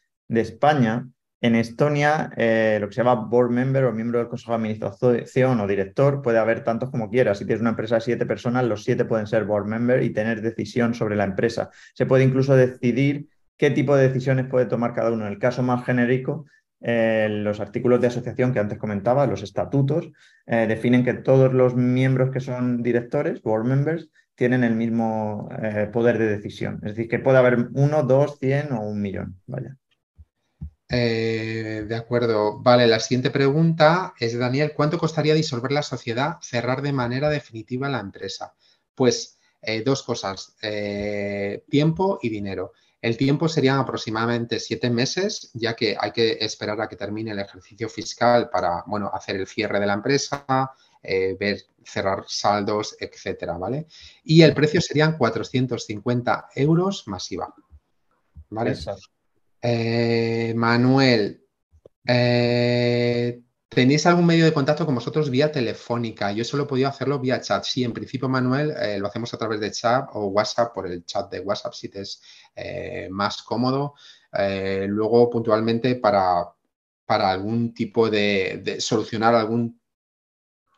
España, en Estonia, eh, lo que se llama board member o miembro del consejo de administración o director puede haber tantos como quiera. Si tienes una empresa de siete personas, los siete pueden ser board member y tener decisión sobre la empresa. Se puede incluso decidir qué tipo de decisiones puede tomar cada uno. En el caso más genérico, eh, los artículos de asociación que antes comentaba, los estatutos, eh, definen que todos los miembros que son directores, board members, tienen el mismo poder de decisión. Es decir, que puede haber uno, dos, cien o un millón. Vaya. Eh, de acuerdo. Vale, la siguiente pregunta es Daniel. ¿Cuánto costaría disolver la sociedad, cerrar de manera definitiva la empresa? Pues eh, dos cosas, eh, tiempo y dinero. El tiempo serían aproximadamente siete meses, ya que hay que esperar a que termine el ejercicio fiscal para, bueno, hacer el cierre de la empresa, ver, cerrar saldos, etcétera, ¿vale? Y el precio serían 450 euros masiva, ¿vale? Eh, Manuel, eh, ¿tenéis algún medio de contacto con vosotros vía telefónica? Yo solo he podido hacerlo vía chat. Sí, en principio, Manuel, eh, lo hacemos a través de chat o WhatsApp, por el chat de WhatsApp, si te es más cómodo. luego, puntualmente, para, para algún tipo de, de solucionar algún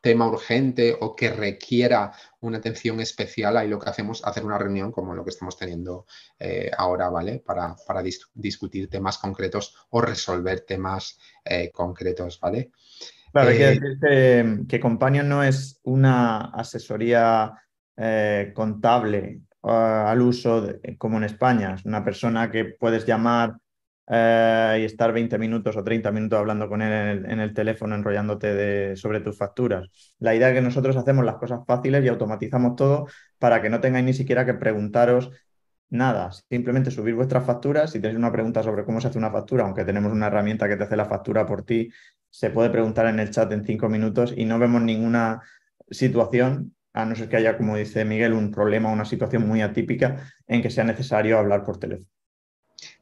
tema urgente o que requiera una atención especial, ahí lo que hacemos hacer una reunión como lo que estamos teniendo eh, ahora, ¿vale? Para, discutir temas concretos o resolver temas eh, concretos, ¿vale? Claro, hay que eh, decir que, Companion no es una asesoría contable ah, al uso como en España, es una persona que puedes llamar eh, y estar 20 minutos o 30 minutos hablando con él en el, teléfono, enrollándote sobre tus facturas. La idea es que nosotros hacemos las cosas fáciles y automatizamos todo para que no tengáis ni siquiera que preguntaros nada, simplemente subir vuestras facturas. Si tenéis una pregunta sobre cómo se hace una factura, aunque tenemos una herramienta que te hace la factura por ti, se puede preguntar en el chat en cinco minutos y no vemos ninguna situación, a no ser que haya, como dice Miguel, un problema, o una situación muy atípica en que sea necesario hablar por teléfono.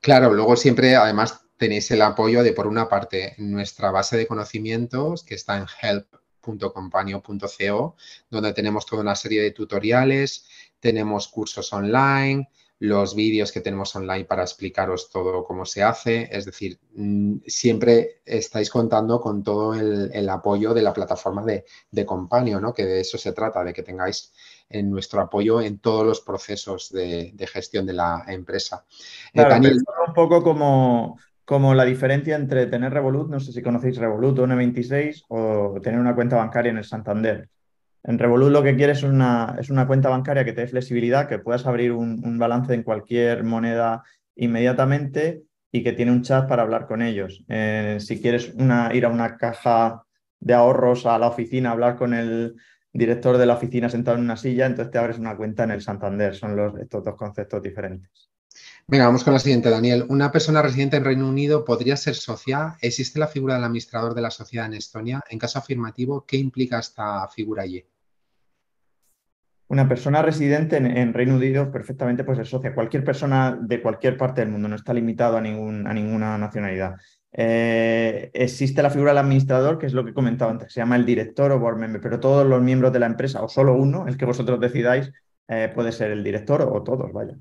Claro, luego siempre además tenéis el apoyo de, por una parte, nuestra base de conocimientos que está en help.companio.co, donde tenemos toda una serie de tutoriales, tenemos cursos online, los vídeos que tenemos online para explicaros todo cómo se hace. Es decir, mm, siempre estáis contando con todo el, apoyo de la plataforma de, de Companio, ¿no? Que de eso se trata, de que tengáis en nuestro apoyo en todos los procesos de, gestión de la empresa. Eh, claro, un poco como, como la diferencia entre tener Revolut, no sé si conocéis Revolut o N26, o tener una cuenta bancaria en el Santander. En Revolut lo que quieres es una, es una cuenta bancaria que te dé flexibilidad, que puedas abrir un, balance en cualquier moneda inmediatamente y que tiene un chat para hablar con ellos. Eh, si quieres ir a una caja de ahorros a la oficina, hablar con el, director de la oficina sentado en una silla, entonces te abres una cuenta en el Santander. Son los, estos dos conceptos diferentes. Venga, vamos con la siguiente, Daniel. ¿Una persona residente en Reino Unido podría ser socia? ¿Existe la figura del administrador de la sociedad en Estonia? En caso afirmativo, ¿qué implica esta figura allí? Una persona residente en, Reino Unido perfectamente puede ser socia. Cualquier persona de cualquier parte del mundo no está limitado a, ningún, a ninguna nacionalidad. Eh, existe la figura del administrador, que es lo que comentaba antes, se llama el director o board member, pero todos los miembros de la empresa, o solo uno, el que vosotros decidáis, eh, puede ser el director o, todos, vaya.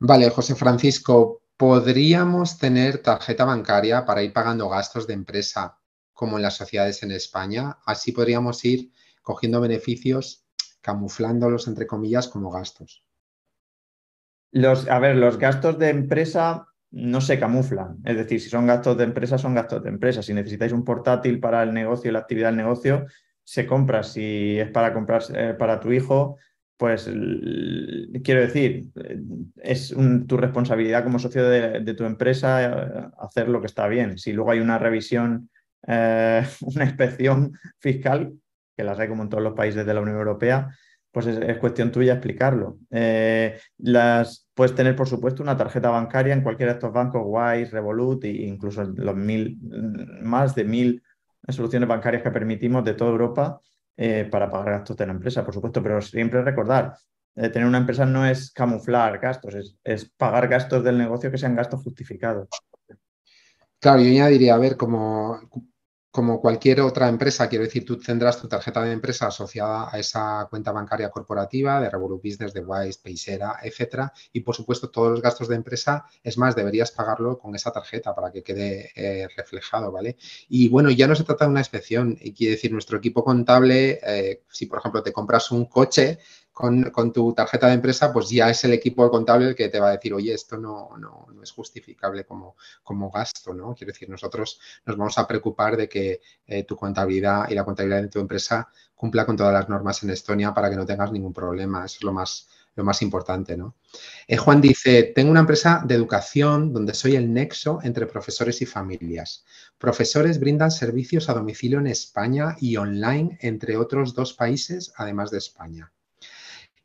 Vale, José Francisco, ¿podríamos tener tarjeta bancaria para ir pagando gastos de empresa como en las sociedades en España? Así podríamos ir cogiendo beneficios, camuflándolos, entre comillas, como gastos. Los, a ver, los gastos de empresa no se camuflan. Es decir, si son gastos de empresa, son gastos de empresa. Si necesitáis un portátil para el negocio la actividad del negocio, se compra. Si es para comprar eh, para tu hijo, pues quiero decir, eh, es tu responsabilidad como socio de, tu empresa eh, hacer lo que está bien. Si luego hay una revisión, una inspección fiscal, que las hay como en todos los países de la Unión Europea, pues es, cuestión tuya explicarlo. Eh, puedes tener, por supuesto, una tarjeta bancaria en cualquiera de estos bancos, Wise, Revolut e incluso los mil, más de mil soluciones bancarias que permitimos de toda Europa eh, para pagar gastos de la empresa, por supuesto, pero siempre recordar, eh, tener una empresa no es camuflar gastos, es, pagar gastos del negocio que sean gastos justificados. Claro, yo diría, a ver, como como cualquier otra empresa, quiero decir, tú tendrás tu tarjeta de empresa asociada a esa cuenta bancaria corporativa de Revolut Business, de Wise, Paysera, etcétera, y por supuesto todos los gastos de empresa, es más, deberías pagarlo con esa tarjeta para que quede eh, reflejado, ¿vale? Y bueno, ya no se trata de una excepción, quiere decir, nuestro equipo contable, eh, si por ejemplo te compras un coche, con, tu tarjeta de empresa, pues ya es el equipo contable el que te va a decir, oye, esto no, no, no es justificable como, como gasto, ¿no? Quiero decir, nosotros nos vamos a preocupar de que eh, tu contabilidad y la contabilidad de tu empresa cumpla con todas las normas en Estonia para que no tengas ningún problema. Eso es lo más, lo más importante, ¿no? Eh, Juan dice, tengo una empresa de educación donde soy el nexo entre profesores y familias. Profesores brindan servicios a domicilio en España y online entre otros dos países, además de España.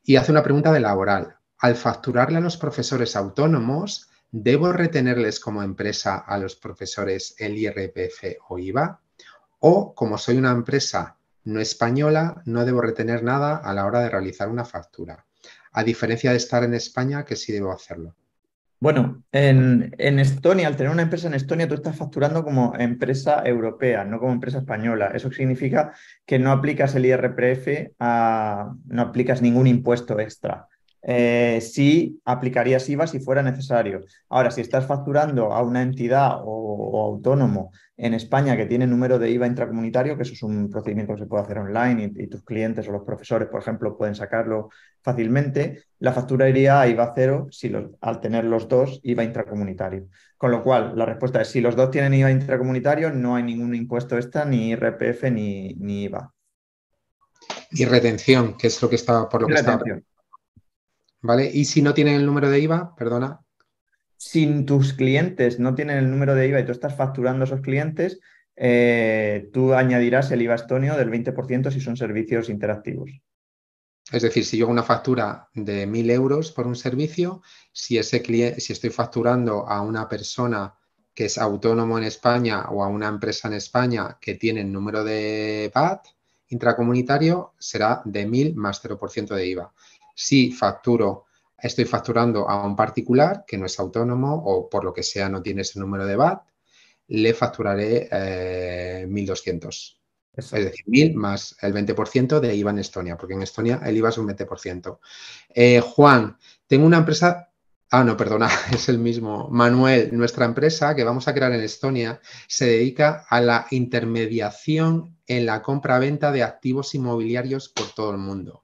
Y hace una pregunta de laboral. Al facturarle a los profesores autónomos, ¿debo retenerles como empresa a los profesores el IRPF o IVA? O como soy una empresa no española, no debo retener nada a la hora de realizar una factura, a diferencia de estar en España que sí debo hacerlo. Bueno, en, Estonia, al tener una empresa en Estonia, tú estás facturando como empresa europea, no como empresa española. Eso significa que no aplicas el IRPF, no aplicas ningún impuesto extra si eh, sí aplicarías IVA si fuera necesario. Ahora, si estás facturando a una entidad o, autónomo en España que tiene número de IVA intracomunitario, que eso es un procedimiento que se puede hacer online y, tus clientes o los profesores, por ejemplo, pueden sacarlo fácilmente, la factura iría a IVA cero si al tener los dos IVA intracomunitario. Con lo cual, la respuesta es, si los dos tienen IVA intracomunitario, no hay ningún impuesto extra, ni IRPF ni, IVA. Y retención, que es lo que estaba por lo que estaba ¿vale? Y si no tienen el número de IVA, perdona. Si tus clientes no tienen el número de IVA y tú estás facturando a esos clientes, eh, tú añadirás el IVA estonio del 20% si son servicios interactivos. Es decir, si yo hago una factura de 1.000 euros por un servicio, si, ese cliente, si estoy facturando a una persona que es autónomo en España o a una empresa en España que tiene el número de VAT intracomunitario, será de 1.000 más 0% de IVA si facturo, estoy facturando a un particular que no es autónomo o por lo que sea no tiene ese número de VAT, le facturaré 1.200. Eh, es decir, 1.000 más el 20% de IVA en Estonia, porque en Estonia el IVA es un 20%. Eh, Juan, tengo una empresa Ah, no, perdona, es el mismo. Manuel, nuestra empresa que vamos a crear en Estonia se dedica a la intermediación en la compra-venta de activos inmobiliarios por todo el mundo.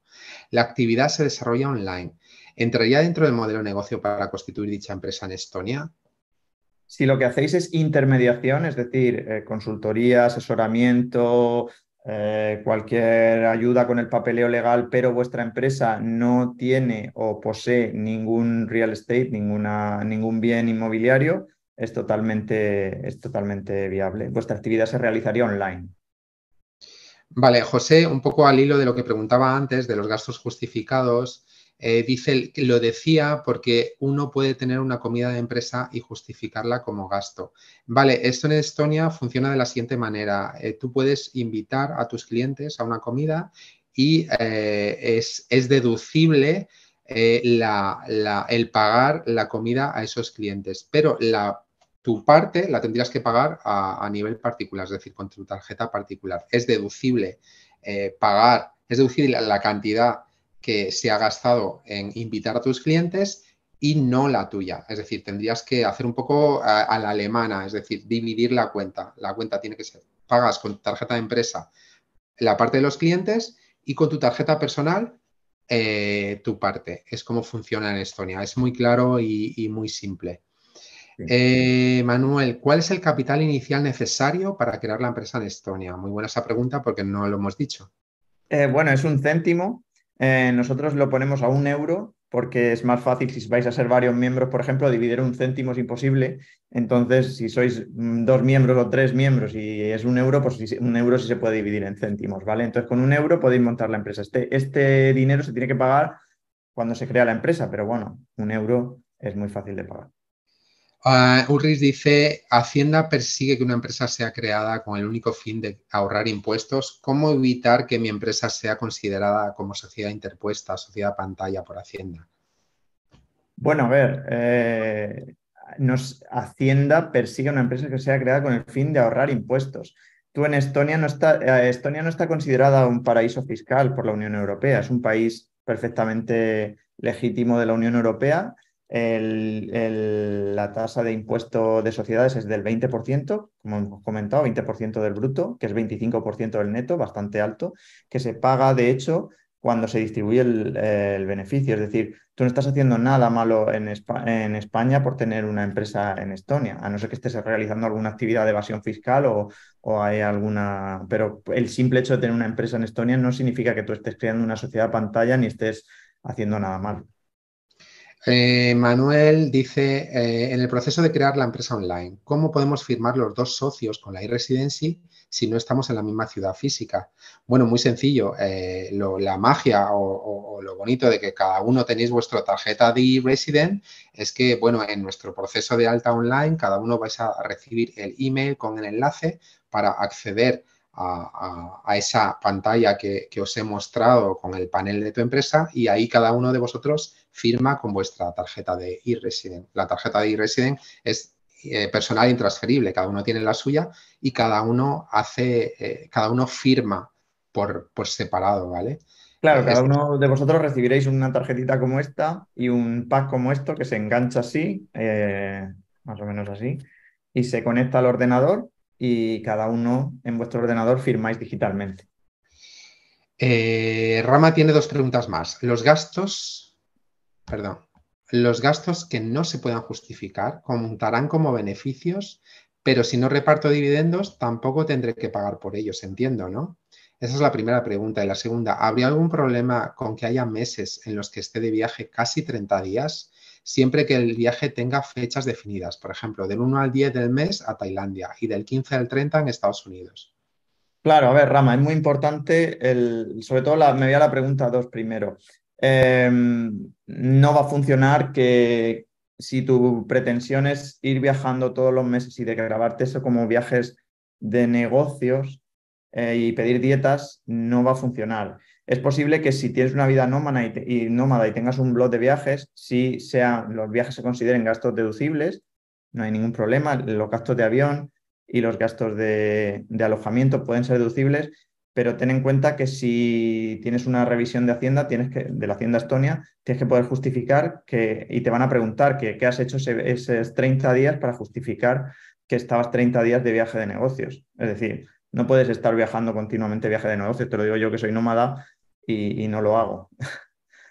La actividad se desarrolla online. ¿Entraría dentro del modelo de negocio para constituir dicha empresa en Estonia? Si lo que hacéis es intermediación, es decir, eh, consultoría, asesoramiento, eh, cualquier ayuda con el papeleo legal, pero vuestra empresa no tiene o posee ningún real estate, ninguna, ningún bien inmobiliario, es totalmente, es totalmente viable. Vuestra actividad se realizaría online. Vale, José, un poco al hilo de lo que preguntaba antes, de los gastos justificados, eh, dice, lo decía porque uno puede tener una comida de empresa y justificarla como gasto. Vale, esto en Estonia funciona de la siguiente manera. Eh, tú puedes invitar a tus clientes a una comida y eh, es, deducible eh, el pagar la comida a esos clientes, pero la tu parte la tendrías que pagar a, nivel particular, es decir, con tu tarjeta particular. Es deducible eh, pagar, es deducible la cantidad que se ha gastado en invitar a tus clientes y no la tuya. Es decir, tendrías que hacer un poco a, la alemana, es decir, dividir la cuenta. La cuenta tiene que ser, pagas con tarjeta de empresa la parte de los clientes y con tu tarjeta personal eh, tu parte. Es como funciona en Estonia. Es muy claro y muy simple. Eh, Manuel, ¿cuál es el capital inicial necesario para crear la empresa en Estonia? Muy buena esa pregunta porque no lo hemos dicho. Eh, bueno, es un céntimo. Eh, nosotros lo ponemos a un euro porque es más fácil si vais a ser varios miembros, por ejemplo, dividir un céntimo es imposible. Entonces, si sois mm, dos miembros o tres miembros y es un euro, pues un euro sí se puede dividir en céntimos, ¿vale? Entonces, con un euro podéis montar la empresa. Este, este dinero se tiene que pagar cuando se crea la empresa, pero bueno, un euro es muy fácil de pagar. Ah, Ulrich dice, Hacienda persigue que una empresa sea creada con el único fin de ahorrar impuestos. ¿Cómo evitar que mi empresa sea considerada como sociedad interpuesta, sociedad pantalla por Hacienda? Bueno, a ver, eh, nos, Hacienda persigue una empresa que sea creada con el fin de ahorrar impuestos. Tú en Estonia no, está, eh, Estonia no está considerada un paraíso fiscal por la Unión Europea, es un país perfectamente legítimo de la Unión Europea la tasa de impuesto de sociedades es del 20%, como hemos comentado, 20% del bruto, que es 25% del neto, bastante alto, que se paga, de hecho, cuando se distribuye el, beneficio. Es decir, tú no estás haciendo nada malo en, España, por tener una empresa en Estonia, a no ser que estés realizando alguna actividad de evasión fiscal o, o hay alguna... Pero el simple hecho de tener una empresa en Estonia no significa que tú estés creando una sociedad pantalla ni estés haciendo nada malo. Eh, Manuel dice, eh, en el proceso de crear la empresa online, ¿cómo podemos firmar los dos socios con la e-residency si no estamos en la misma ciudad física? Bueno, muy sencillo. Eh, la magia o, lo bonito de que cada uno tenéis vuestra tarjeta de resident es que, bueno, en nuestro proceso de alta online, cada uno vais a recibir el email con el enlace para acceder a, esa pantalla que, os he mostrado con el panel de tu empresa y ahí cada uno de vosotros firma con vuestra tarjeta de e La tarjeta de e es eh, personal intransferible, cada uno tiene la suya y cada uno hace, eh, cada uno firma por, separado, ¿vale? Claro, cada uno de vosotros recibiréis una tarjetita como esta y un pack como esto que se engancha así, eh, más o menos así, y se conecta al ordenador y cada uno en vuestro ordenador firmáis digitalmente. Rama tiene dos preguntas más. ¿Los gastos perdón, los gastos que no se puedan justificar contarán como beneficios, pero si no reparto dividendos, tampoco tendré que pagar por ellos, entiendo, ¿no? Esa es la primera pregunta. Y la segunda, ¿habría algún problema con que haya meses en los que esté de viaje casi 30 días, siempre que el viaje tenga fechas definidas? Por ejemplo, del 1 al 10 del mes a Tailandia y del 15 al 30 en Estados Unidos. Claro, a ver, Rama, es muy importante, el, sobre todo la, me voy a la pregunta dos primero. Em, no va a funcionar que si tu pretensión es ir viajando todos los meses y de grabarte eso como viajes de negocios eh, y pedir dietas, no va a funcionar. Es posible que si tienes una vida nómada y, nómada y tengas un blog de viajes, si sean, los viajes se consideren gastos deducibles, no hay ningún problema, los gastos de avión, y los gastos de, alojamiento pueden ser deducibles, pero ten en cuenta que si tienes una revisión de Hacienda, tienes que, de la Hacienda Estonia, tienes que poder justificar que, y te van a preguntar qué has hecho esos 30 días para justificar que estabas 30 días de viaje de negocios. Es decir, no puedes estar viajando continuamente viaje de negocios, te lo digo yo que soy nómada y no lo hago.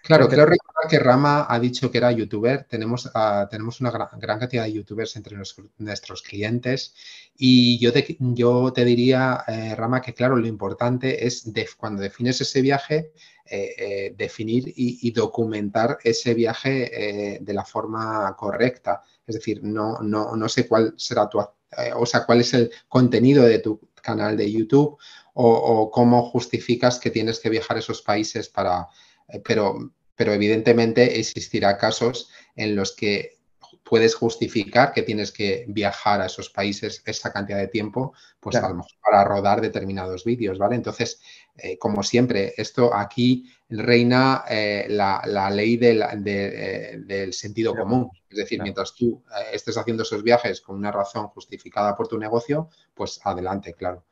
Claro, creo que Rama ha dicho que era youtuber. Tenemos, ah, tenemos una gran, cantidad de youtubers entre nuestros clientes y yo te, yo te diría, eh, Rama, que claro, lo importante es cuando defines ese viaje, eh, eh, definir y, documentar ese viaje de la forma correcta. Es decir, no, no, sé cuál será tu, o sea, cuál es el contenido de tu canal de YouTube o cómo justificas que tienes que viajar a esos países para eh, pero, pero evidentemente existirá casos en los que puedes justificar que tienes que viajar a esos países esa cantidad de tiempo, pues a lo mejor para rodar determinados vídeos, ¿vale? Entonces, eh, como siempre, esto aquí reina eh, la, la, ley del, del sentido común. Es decir, mientras tú estés haciendo esos viajes con una razón justificada por tu negocio, pues adelante, claro.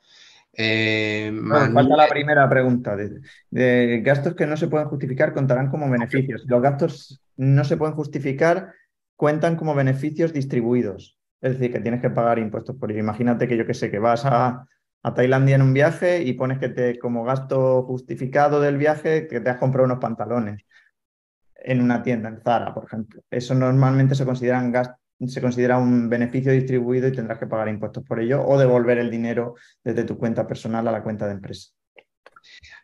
Eh, falta la primera pregunta. De, gastos que no se pueden justificar contarán como beneficios. Los gastos no se pueden justificar cuentan como beneficios distribuidos. Es decir, que tienes que pagar impuestos por Imagínate que yo que sé, que vas a, a Tailandia en un viaje y pones que te, como gasto justificado del viaje, que te has comprado unos pantalones en una tienda, en Zara, por ejemplo. Eso normalmente se consideran gastos se considera un beneficio distribuido y tendrás que pagar impuestos por ello o devolver el dinero desde tu cuenta personal a la cuenta de empresa.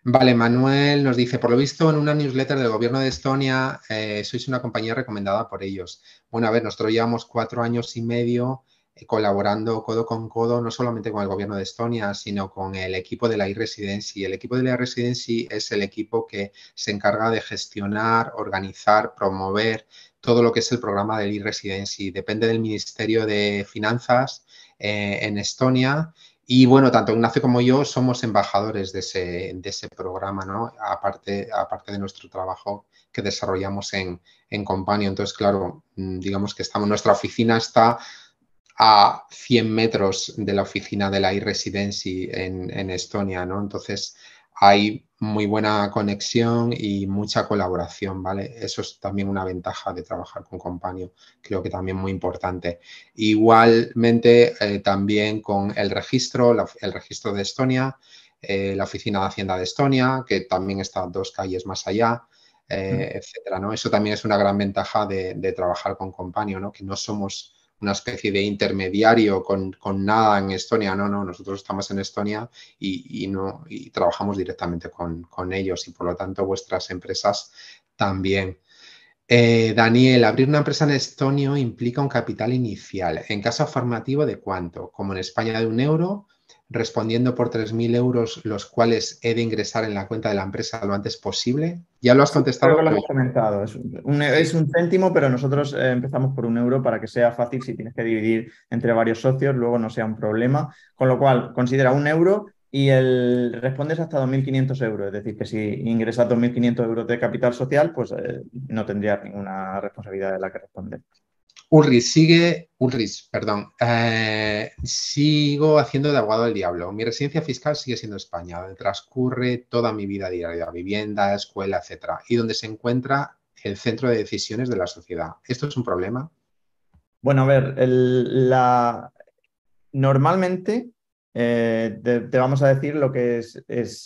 Vale, Manuel nos dice, por lo visto en una newsletter del gobierno de Estonia eh, sois una compañía recomendada por ellos. Bueno, a ver, nosotros llevamos cuatro años y medio eh, colaborando codo con codo, no solamente con el gobierno de Estonia, sino con el equipo de la e-residency. El equipo de la e-residency es el equipo que se encarga de gestionar, organizar, promover todo lo que es el programa del e-residency. Depende del Ministerio de Finanzas eh, en Estonia y bueno, tanto Ignacio como yo somos embajadores de ese, programa, ¿no? Aparte, de nuestro trabajo que desarrollamos en, en Compañía. Entonces, claro, mm, digamos que estamos, nuestra oficina está a 100 metros de la oficina de la e-residency en, en Estonia, ¿no? Entonces, hay muy buena conexión y mucha colaboración, ¿vale? Eso es también una ventaja de trabajar con compaño, creo que también muy importante. Igualmente, eh, también con el registro, el registro de Estonia, eh, la oficina de Hacienda de Estonia, que también está dos calles más allá, eh, mm. etcétera, ¿no? Eso también es una gran ventaja de, trabajar con compaño, ¿no? Que no somos una especie de intermediario con, nada en Estonia. No, no, nosotros estamos en Estonia y, no, trabajamos directamente con, ellos y por lo tanto vuestras empresas también. Eh, Daniel, abrir una empresa en Estonia implica un capital inicial, en caso formativo de cuánto, como en España de un euro, respondiendo por 3.000 euros, los cuales he de ingresar en la cuenta de la empresa lo antes posible? Ya lo has contestado. comentado. Es un, céntimo, pero nosotros eh, empezamos por un euro para que sea fácil si tienes que dividir entre varios socios, luego no sea un problema. Con lo cual, considera un euro y el, respondes hasta 2.500 euros. Es decir, que si ingresas 2.500 euros de capital social, pues eh, no tendrías ninguna responsabilidad de la que responder. Ulrich sigue, Ulrich, perdón, eh, sigo haciendo de abogado del diablo. Mi residencia fiscal sigue siendo España, donde transcurre toda mi vida diaria, vivienda, escuela, etcétera, y donde se encuentra el centro de decisiones de la sociedad. ¿Esto es un problema? Bueno, a ver, la... normalmente eh, te, vamos a decir lo que es,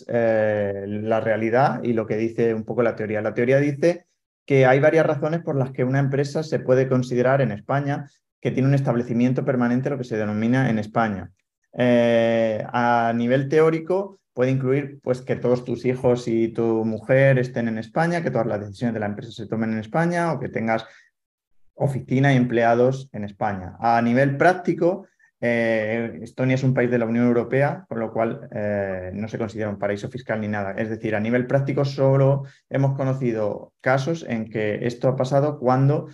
eh, la realidad y lo que dice un poco la teoría. La teoría dice que hay varias razones por las que una empresa se puede considerar en España que tiene un establecimiento permanente, lo que se denomina en España. Eh, a nivel teórico, puede incluir pues, que todos tus hijos y tu mujer estén en España, que todas las decisiones de la empresa se tomen en España o que tengas oficina y empleados en España. A nivel práctico, eh, Estonia es un país de la Unión Europea, por lo cual eh, no se considera un paraíso fiscal ni nada. Es decir, a nivel práctico solo hemos conocido casos en que esto ha pasado cuando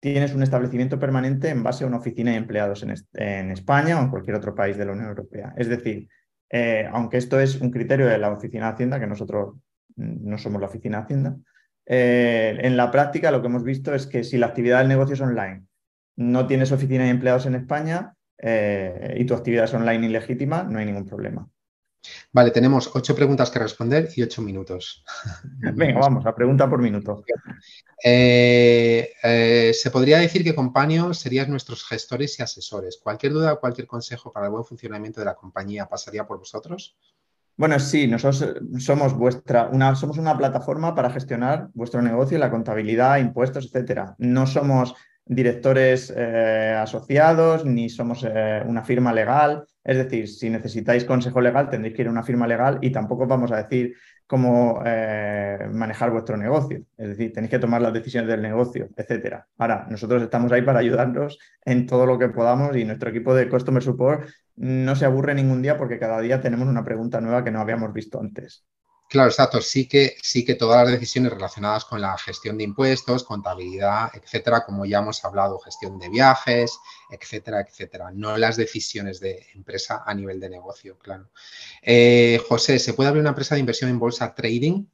tienes un establecimiento permanente en base a una oficina de empleados en, España o en cualquier otro país de la Unión Europea. Es decir, eh, aunque esto es un criterio de la Oficina de Hacienda, que nosotros mm, no somos la Oficina de Hacienda, en la práctica lo que hemos visto es que si la actividad del negocio es online, no tienes oficina de empleados en España, eh, y tu actividad es online ilegítima, no hay ningún problema. Vale, tenemos ocho preguntas que responder y ocho minutos. Venga, vamos, a pregunta por minuto. Eh, eh, se podría decir que compañeros serías nuestros gestores y asesores. ¿Cualquier duda o cualquier consejo para el buen funcionamiento de la compañía pasaría por vosotros? Bueno, sí, nosotros somos vuestra, una, somos una plataforma para gestionar vuestro negocio, la contabilidad, impuestos, etcétera. No somos directores eh, asociados, ni somos eh, una firma legal. Es decir, si necesitáis consejo legal, tendréis que ir a una firma legal y tampoco vamos a decir cómo eh, manejar vuestro negocio. Es decir, tenéis que tomar las decisiones del negocio, etc. Ahora, nosotros estamos ahí para ayudarnos en todo lo que podamos y nuestro equipo de Customer Support no se aburre ningún día porque cada día tenemos una pregunta nueva que no habíamos visto antes. Claro, exacto. Sí que, sí que todas las decisiones relacionadas con la gestión de impuestos, contabilidad, etcétera, como ya hemos hablado, gestión de viajes, etcétera, etcétera. No las decisiones de empresa a nivel de negocio, claro. Eh, José, ¿se puede abrir una empresa de inversión en bolsa trading?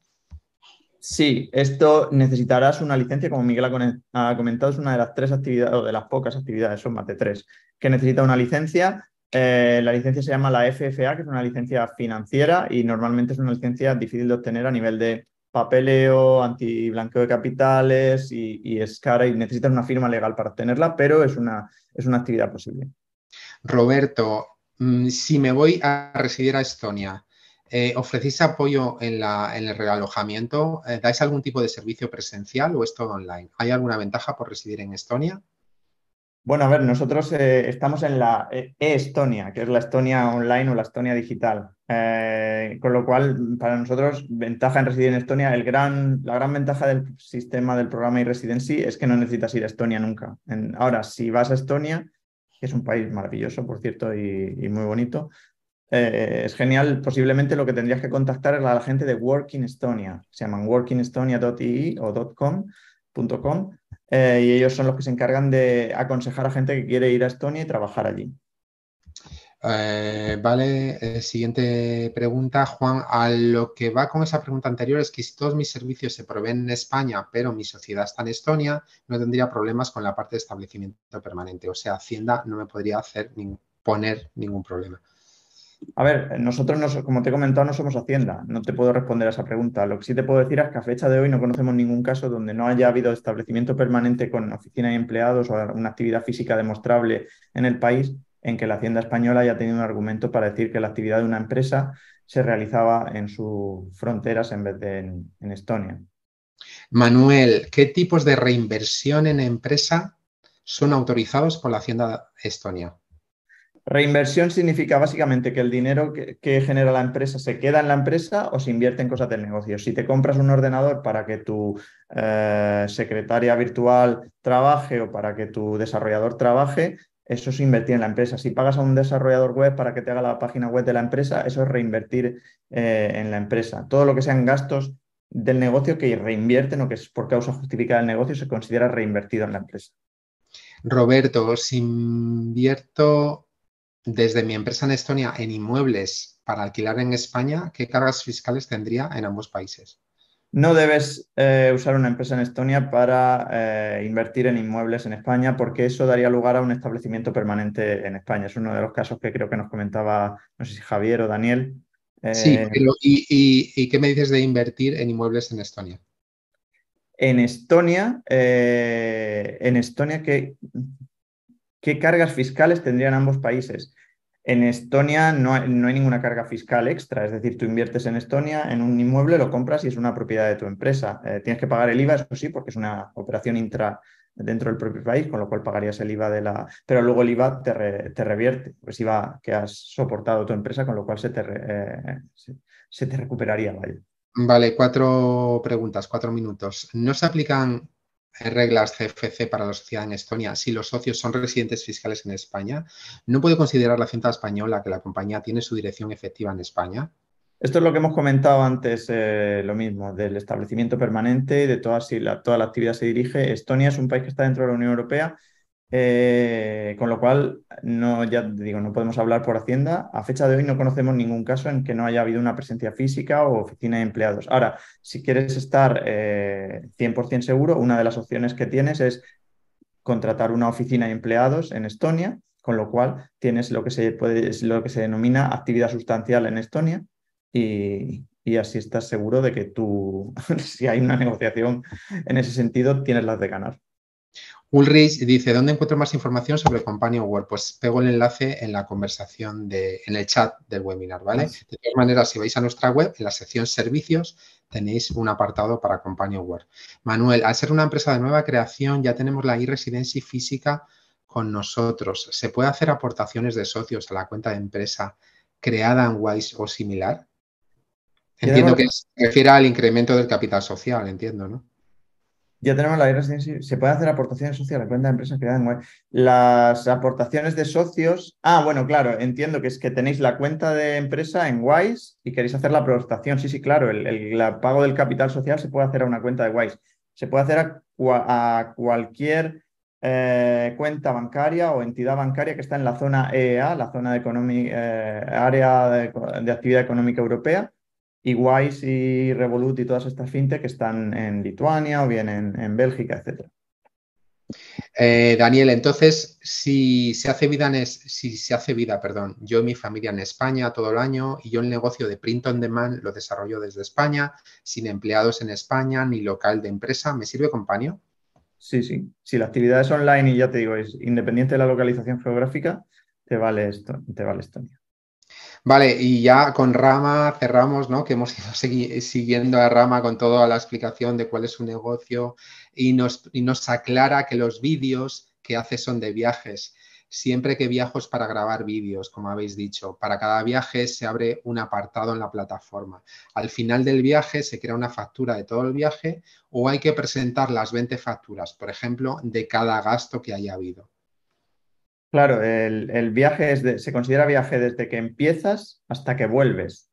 Sí, esto necesitarás una licencia, como Miguel ha comentado, es una de las tres actividades, o de las pocas actividades, son más de tres, que necesita una licencia eh, la licencia se llama la FFA, que es una licencia financiera y normalmente es una licencia difícil de obtener a nivel de papeleo, antiblanqueo de capitales y, es cara y necesitas una firma legal para obtenerla, pero es una, es una actividad posible. Roberto, mm, si me voy a residir a Estonia, eh, ¿ofrecéis apoyo en, en el realojamiento? Eh, ¿Dais algún tipo de servicio presencial o es todo online? ¿Hay alguna ventaja por residir en Estonia? Bueno, a ver, nosotros eh, estamos en la eh, e-Estonia, que es la Estonia online o la Estonia digital. Eh, con lo cual, para nosotros, ventaja en residir en Estonia, el gran, la gran ventaja del sistema del programa e-residency es que no necesitas ir a Estonia nunca. ahora, si vas a Estonia, que es un país maravilloso, por cierto, y, muy bonito, es genial. Posiblemente lo que tendrías que contactar es a la gente de Working Estonia. Se llaman workingestonia.ie o .com, .com eh, y ellos son los que se encargan de aconsejar a gente que quiere ir a Estonia y trabajar allí. Eh, vale, eh, siguiente pregunta, Juan. A lo que va con esa pregunta anterior es que si todos mis servicios se proveen en España, pero mi sociedad está en Estonia, no tendría problemas con la parte de establecimiento permanente. O sea, Hacienda no me podría hacer poner ningún problema. A ver, nosotros, como te he comentado, no somos Hacienda. No te puedo responder a esa pregunta. Lo que sí te puedo decir es que a fecha de hoy no conocemos ningún caso donde no haya habido establecimiento permanente con oficina de empleados o una actividad física demostrable en el país en que la Hacienda española haya tenido un argumento para decir que la actividad de una empresa se realizaba en sus fronteras en vez de en, en Estonia. Manuel, ¿qué tipos de reinversión en empresa son autorizados por la Hacienda Estonia? Reinversión significa básicamente que el dinero que, genera la empresa se queda en la empresa o se invierte en cosas del negocio. Si te compras un ordenador para que tu eh, secretaria virtual trabaje o para que tu desarrollador trabaje, eso es invertir en la empresa. Si pagas a un desarrollador web para que te haga la página web de la empresa, eso es reinvertir eh, en la empresa. Todo lo que sean gastos del negocio que reinvierten o que es por causa justificada del negocio se considera reinvertido en la empresa. Roberto, si invierto desde mi empresa en Estonia en inmuebles para alquilar en España, ¿qué cargas fiscales tendría en ambos países? No debes eh, usar una empresa en Estonia para eh, invertir en inmuebles en España porque eso daría lugar a un establecimiento permanente en España. Es uno de los casos que creo que nos comentaba, no sé si Javier o Daniel. Eh, sí, ¿y, y, qué me dices de invertir en inmuebles en Estonia? En Estonia, en Estonia, ¿qué, ¿Qué cargas fiscales tendrían ambos países? En Estonia no hay, ninguna carga fiscal extra, es decir, tú inviertes en Estonia en un inmueble, lo compras y es una propiedad de tu empresa. Eh, tienes que pagar el IVA, eso sí, porque es una operación intra dentro del propio país, con lo cual pagarías el IVA de la... Pero luego el IVA te, revierte, pues IVA que has soportado tu empresa, con lo cual se te, recuperaría el eh, se, te recuperaría. Vale, cuatro preguntas, cuatro minutos. ¿No se aplican reglas CFC para la sociedad en Estonia si los socios son residentes fiscales en España? ¿No puede considerar la cinta española que la compañía tiene su dirección efectiva en España? Esto es lo que hemos comentado antes, eh, lo mismo, del establecimiento permanente, de todas, si toda la actividad se dirige. Estonia es un país que está dentro de la Unión Europea eh, con lo cual, no, ya digo, no podemos hablar por Hacienda. A fecha de hoy no conocemos ningún caso en que no haya habido una presencia física o oficina de empleados. Ahora, si quieres estar 100% eh, seguro, una de las opciones que tienes es contratar una oficina de empleados en Estonia, con lo cual tienes lo que se, lo que se denomina actividad sustancial en Estonia y, y así estás seguro de que tú, si hay una negociación en ese sentido, tienes las de ganar. Ulrich dice, ¿dónde encuentro más información sobre Companion Word? Pues pego el enlace en la conversación, de, en el chat del webinar, ¿vale? De todas maneras, si vais a nuestra web, en la sección servicios, tenéis un apartado para Compañía Word. Manuel, al ser una empresa de nueva creación, ya tenemos la e física con nosotros. ¿Se puede hacer aportaciones de socios a la cuenta de empresa creada en Wise o similar? Entiendo que se refiere al incremento del capital social, entiendo, ¿no? ya tenemos la guerra se puede hacer aportaciones sociales a la cuenta de empresa creada en Wise. Las aportaciones de socios. Ah, bueno, claro, entiendo que es que tenéis la cuenta de empresa en Wise y queréis hacer la aportación. Sí, sí, claro, el, pago del capital social se puede hacer a una cuenta de Wise. Se puede hacer a, cualquier eh, cuenta bancaria o entidad bancaria que está en la zona EEA, la zona de economía, eh, área de actividad económica europea y Wise y Revolut y todas estas fintech que están en Lituania o bien en, Bélgica, etc. Eh, Daniel, entonces, si se hace vida, en si se hace vida, perdón, yo y mi familia en España todo el año y yo el negocio de print on demand lo desarrollo desde España, sin empleados en España ni local de empresa, ¿me sirve compañero? Sí, sí. Si la actividad es online y ya te digo, es independiente de la localización geográfica, te vale esto, te vale esto. Vale, y ya con Rama cerramos, ¿no? Que hemos ido siguiendo a Rama con toda la explicación de cuál es su negocio y nos, y nos aclara que los vídeos que hace son de viajes. Siempre que viajo es para grabar vídeos, como habéis dicho. Para cada viaje se abre un apartado en la plataforma. Al final del viaje se crea una factura de todo el viaje o hay que presentar las 20 facturas, por ejemplo, de cada gasto que haya habido. Claro, el, viaje se considera viaje desde que empiezas hasta que vuelves.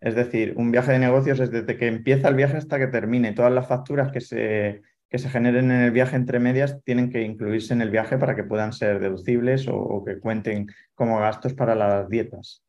Es decir, un viaje de negocios es desde que empieza el viaje hasta que termine. Todas las facturas que se, que se generen en el viaje entre medias tienen que incluirse en el viaje para que puedan ser deducibles o, que cuenten como gastos para las dietas.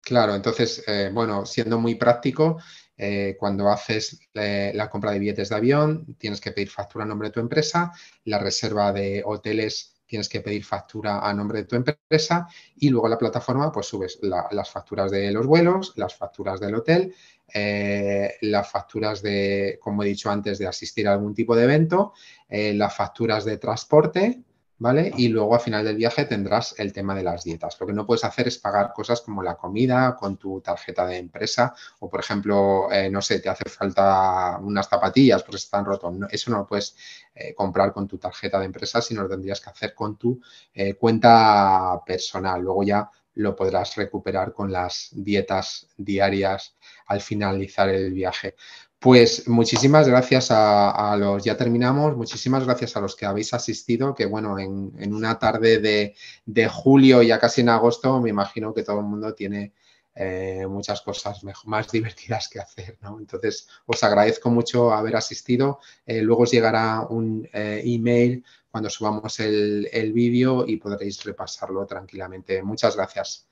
Claro, entonces, eh, bueno, siendo muy práctico, eh, cuando haces eh, la compra de billetes de avión, tienes que pedir factura a nombre de tu empresa, la reserva de hoteles tienes que pedir factura a nombre de tu empresa y luego la plataforma pues subes las facturas de los vuelos, las facturas del hotel, eh, las facturas de, como he dicho antes, de asistir a algún tipo de evento, eh, las facturas de transporte, ¿vale? Y luego al final del viaje tendrás el tema de las dietas. Lo que no puedes hacer es pagar cosas como la comida con tu tarjeta de empresa o, por ejemplo, eh, no sé, te hace falta unas zapatillas porque están rotas. eso no lo puedes eh, comprar con tu tarjeta de empresa, sino lo tendrías que hacer con tu eh, cuenta personal. Luego ya lo podrás recuperar con las dietas diarias al finalizar el viaje. Pues muchísimas gracias a, los, ya terminamos, muchísimas gracias a los que habéis asistido, que bueno, en, una tarde de, julio, ya casi en agosto, me imagino que todo el mundo tiene eh, muchas cosas mejor, más divertidas que hacer, ¿no? Entonces, os agradezco mucho haber asistido. Eh, luego os llegará un eh, email cuando subamos el, vídeo y podréis repasarlo tranquilamente. Muchas gracias.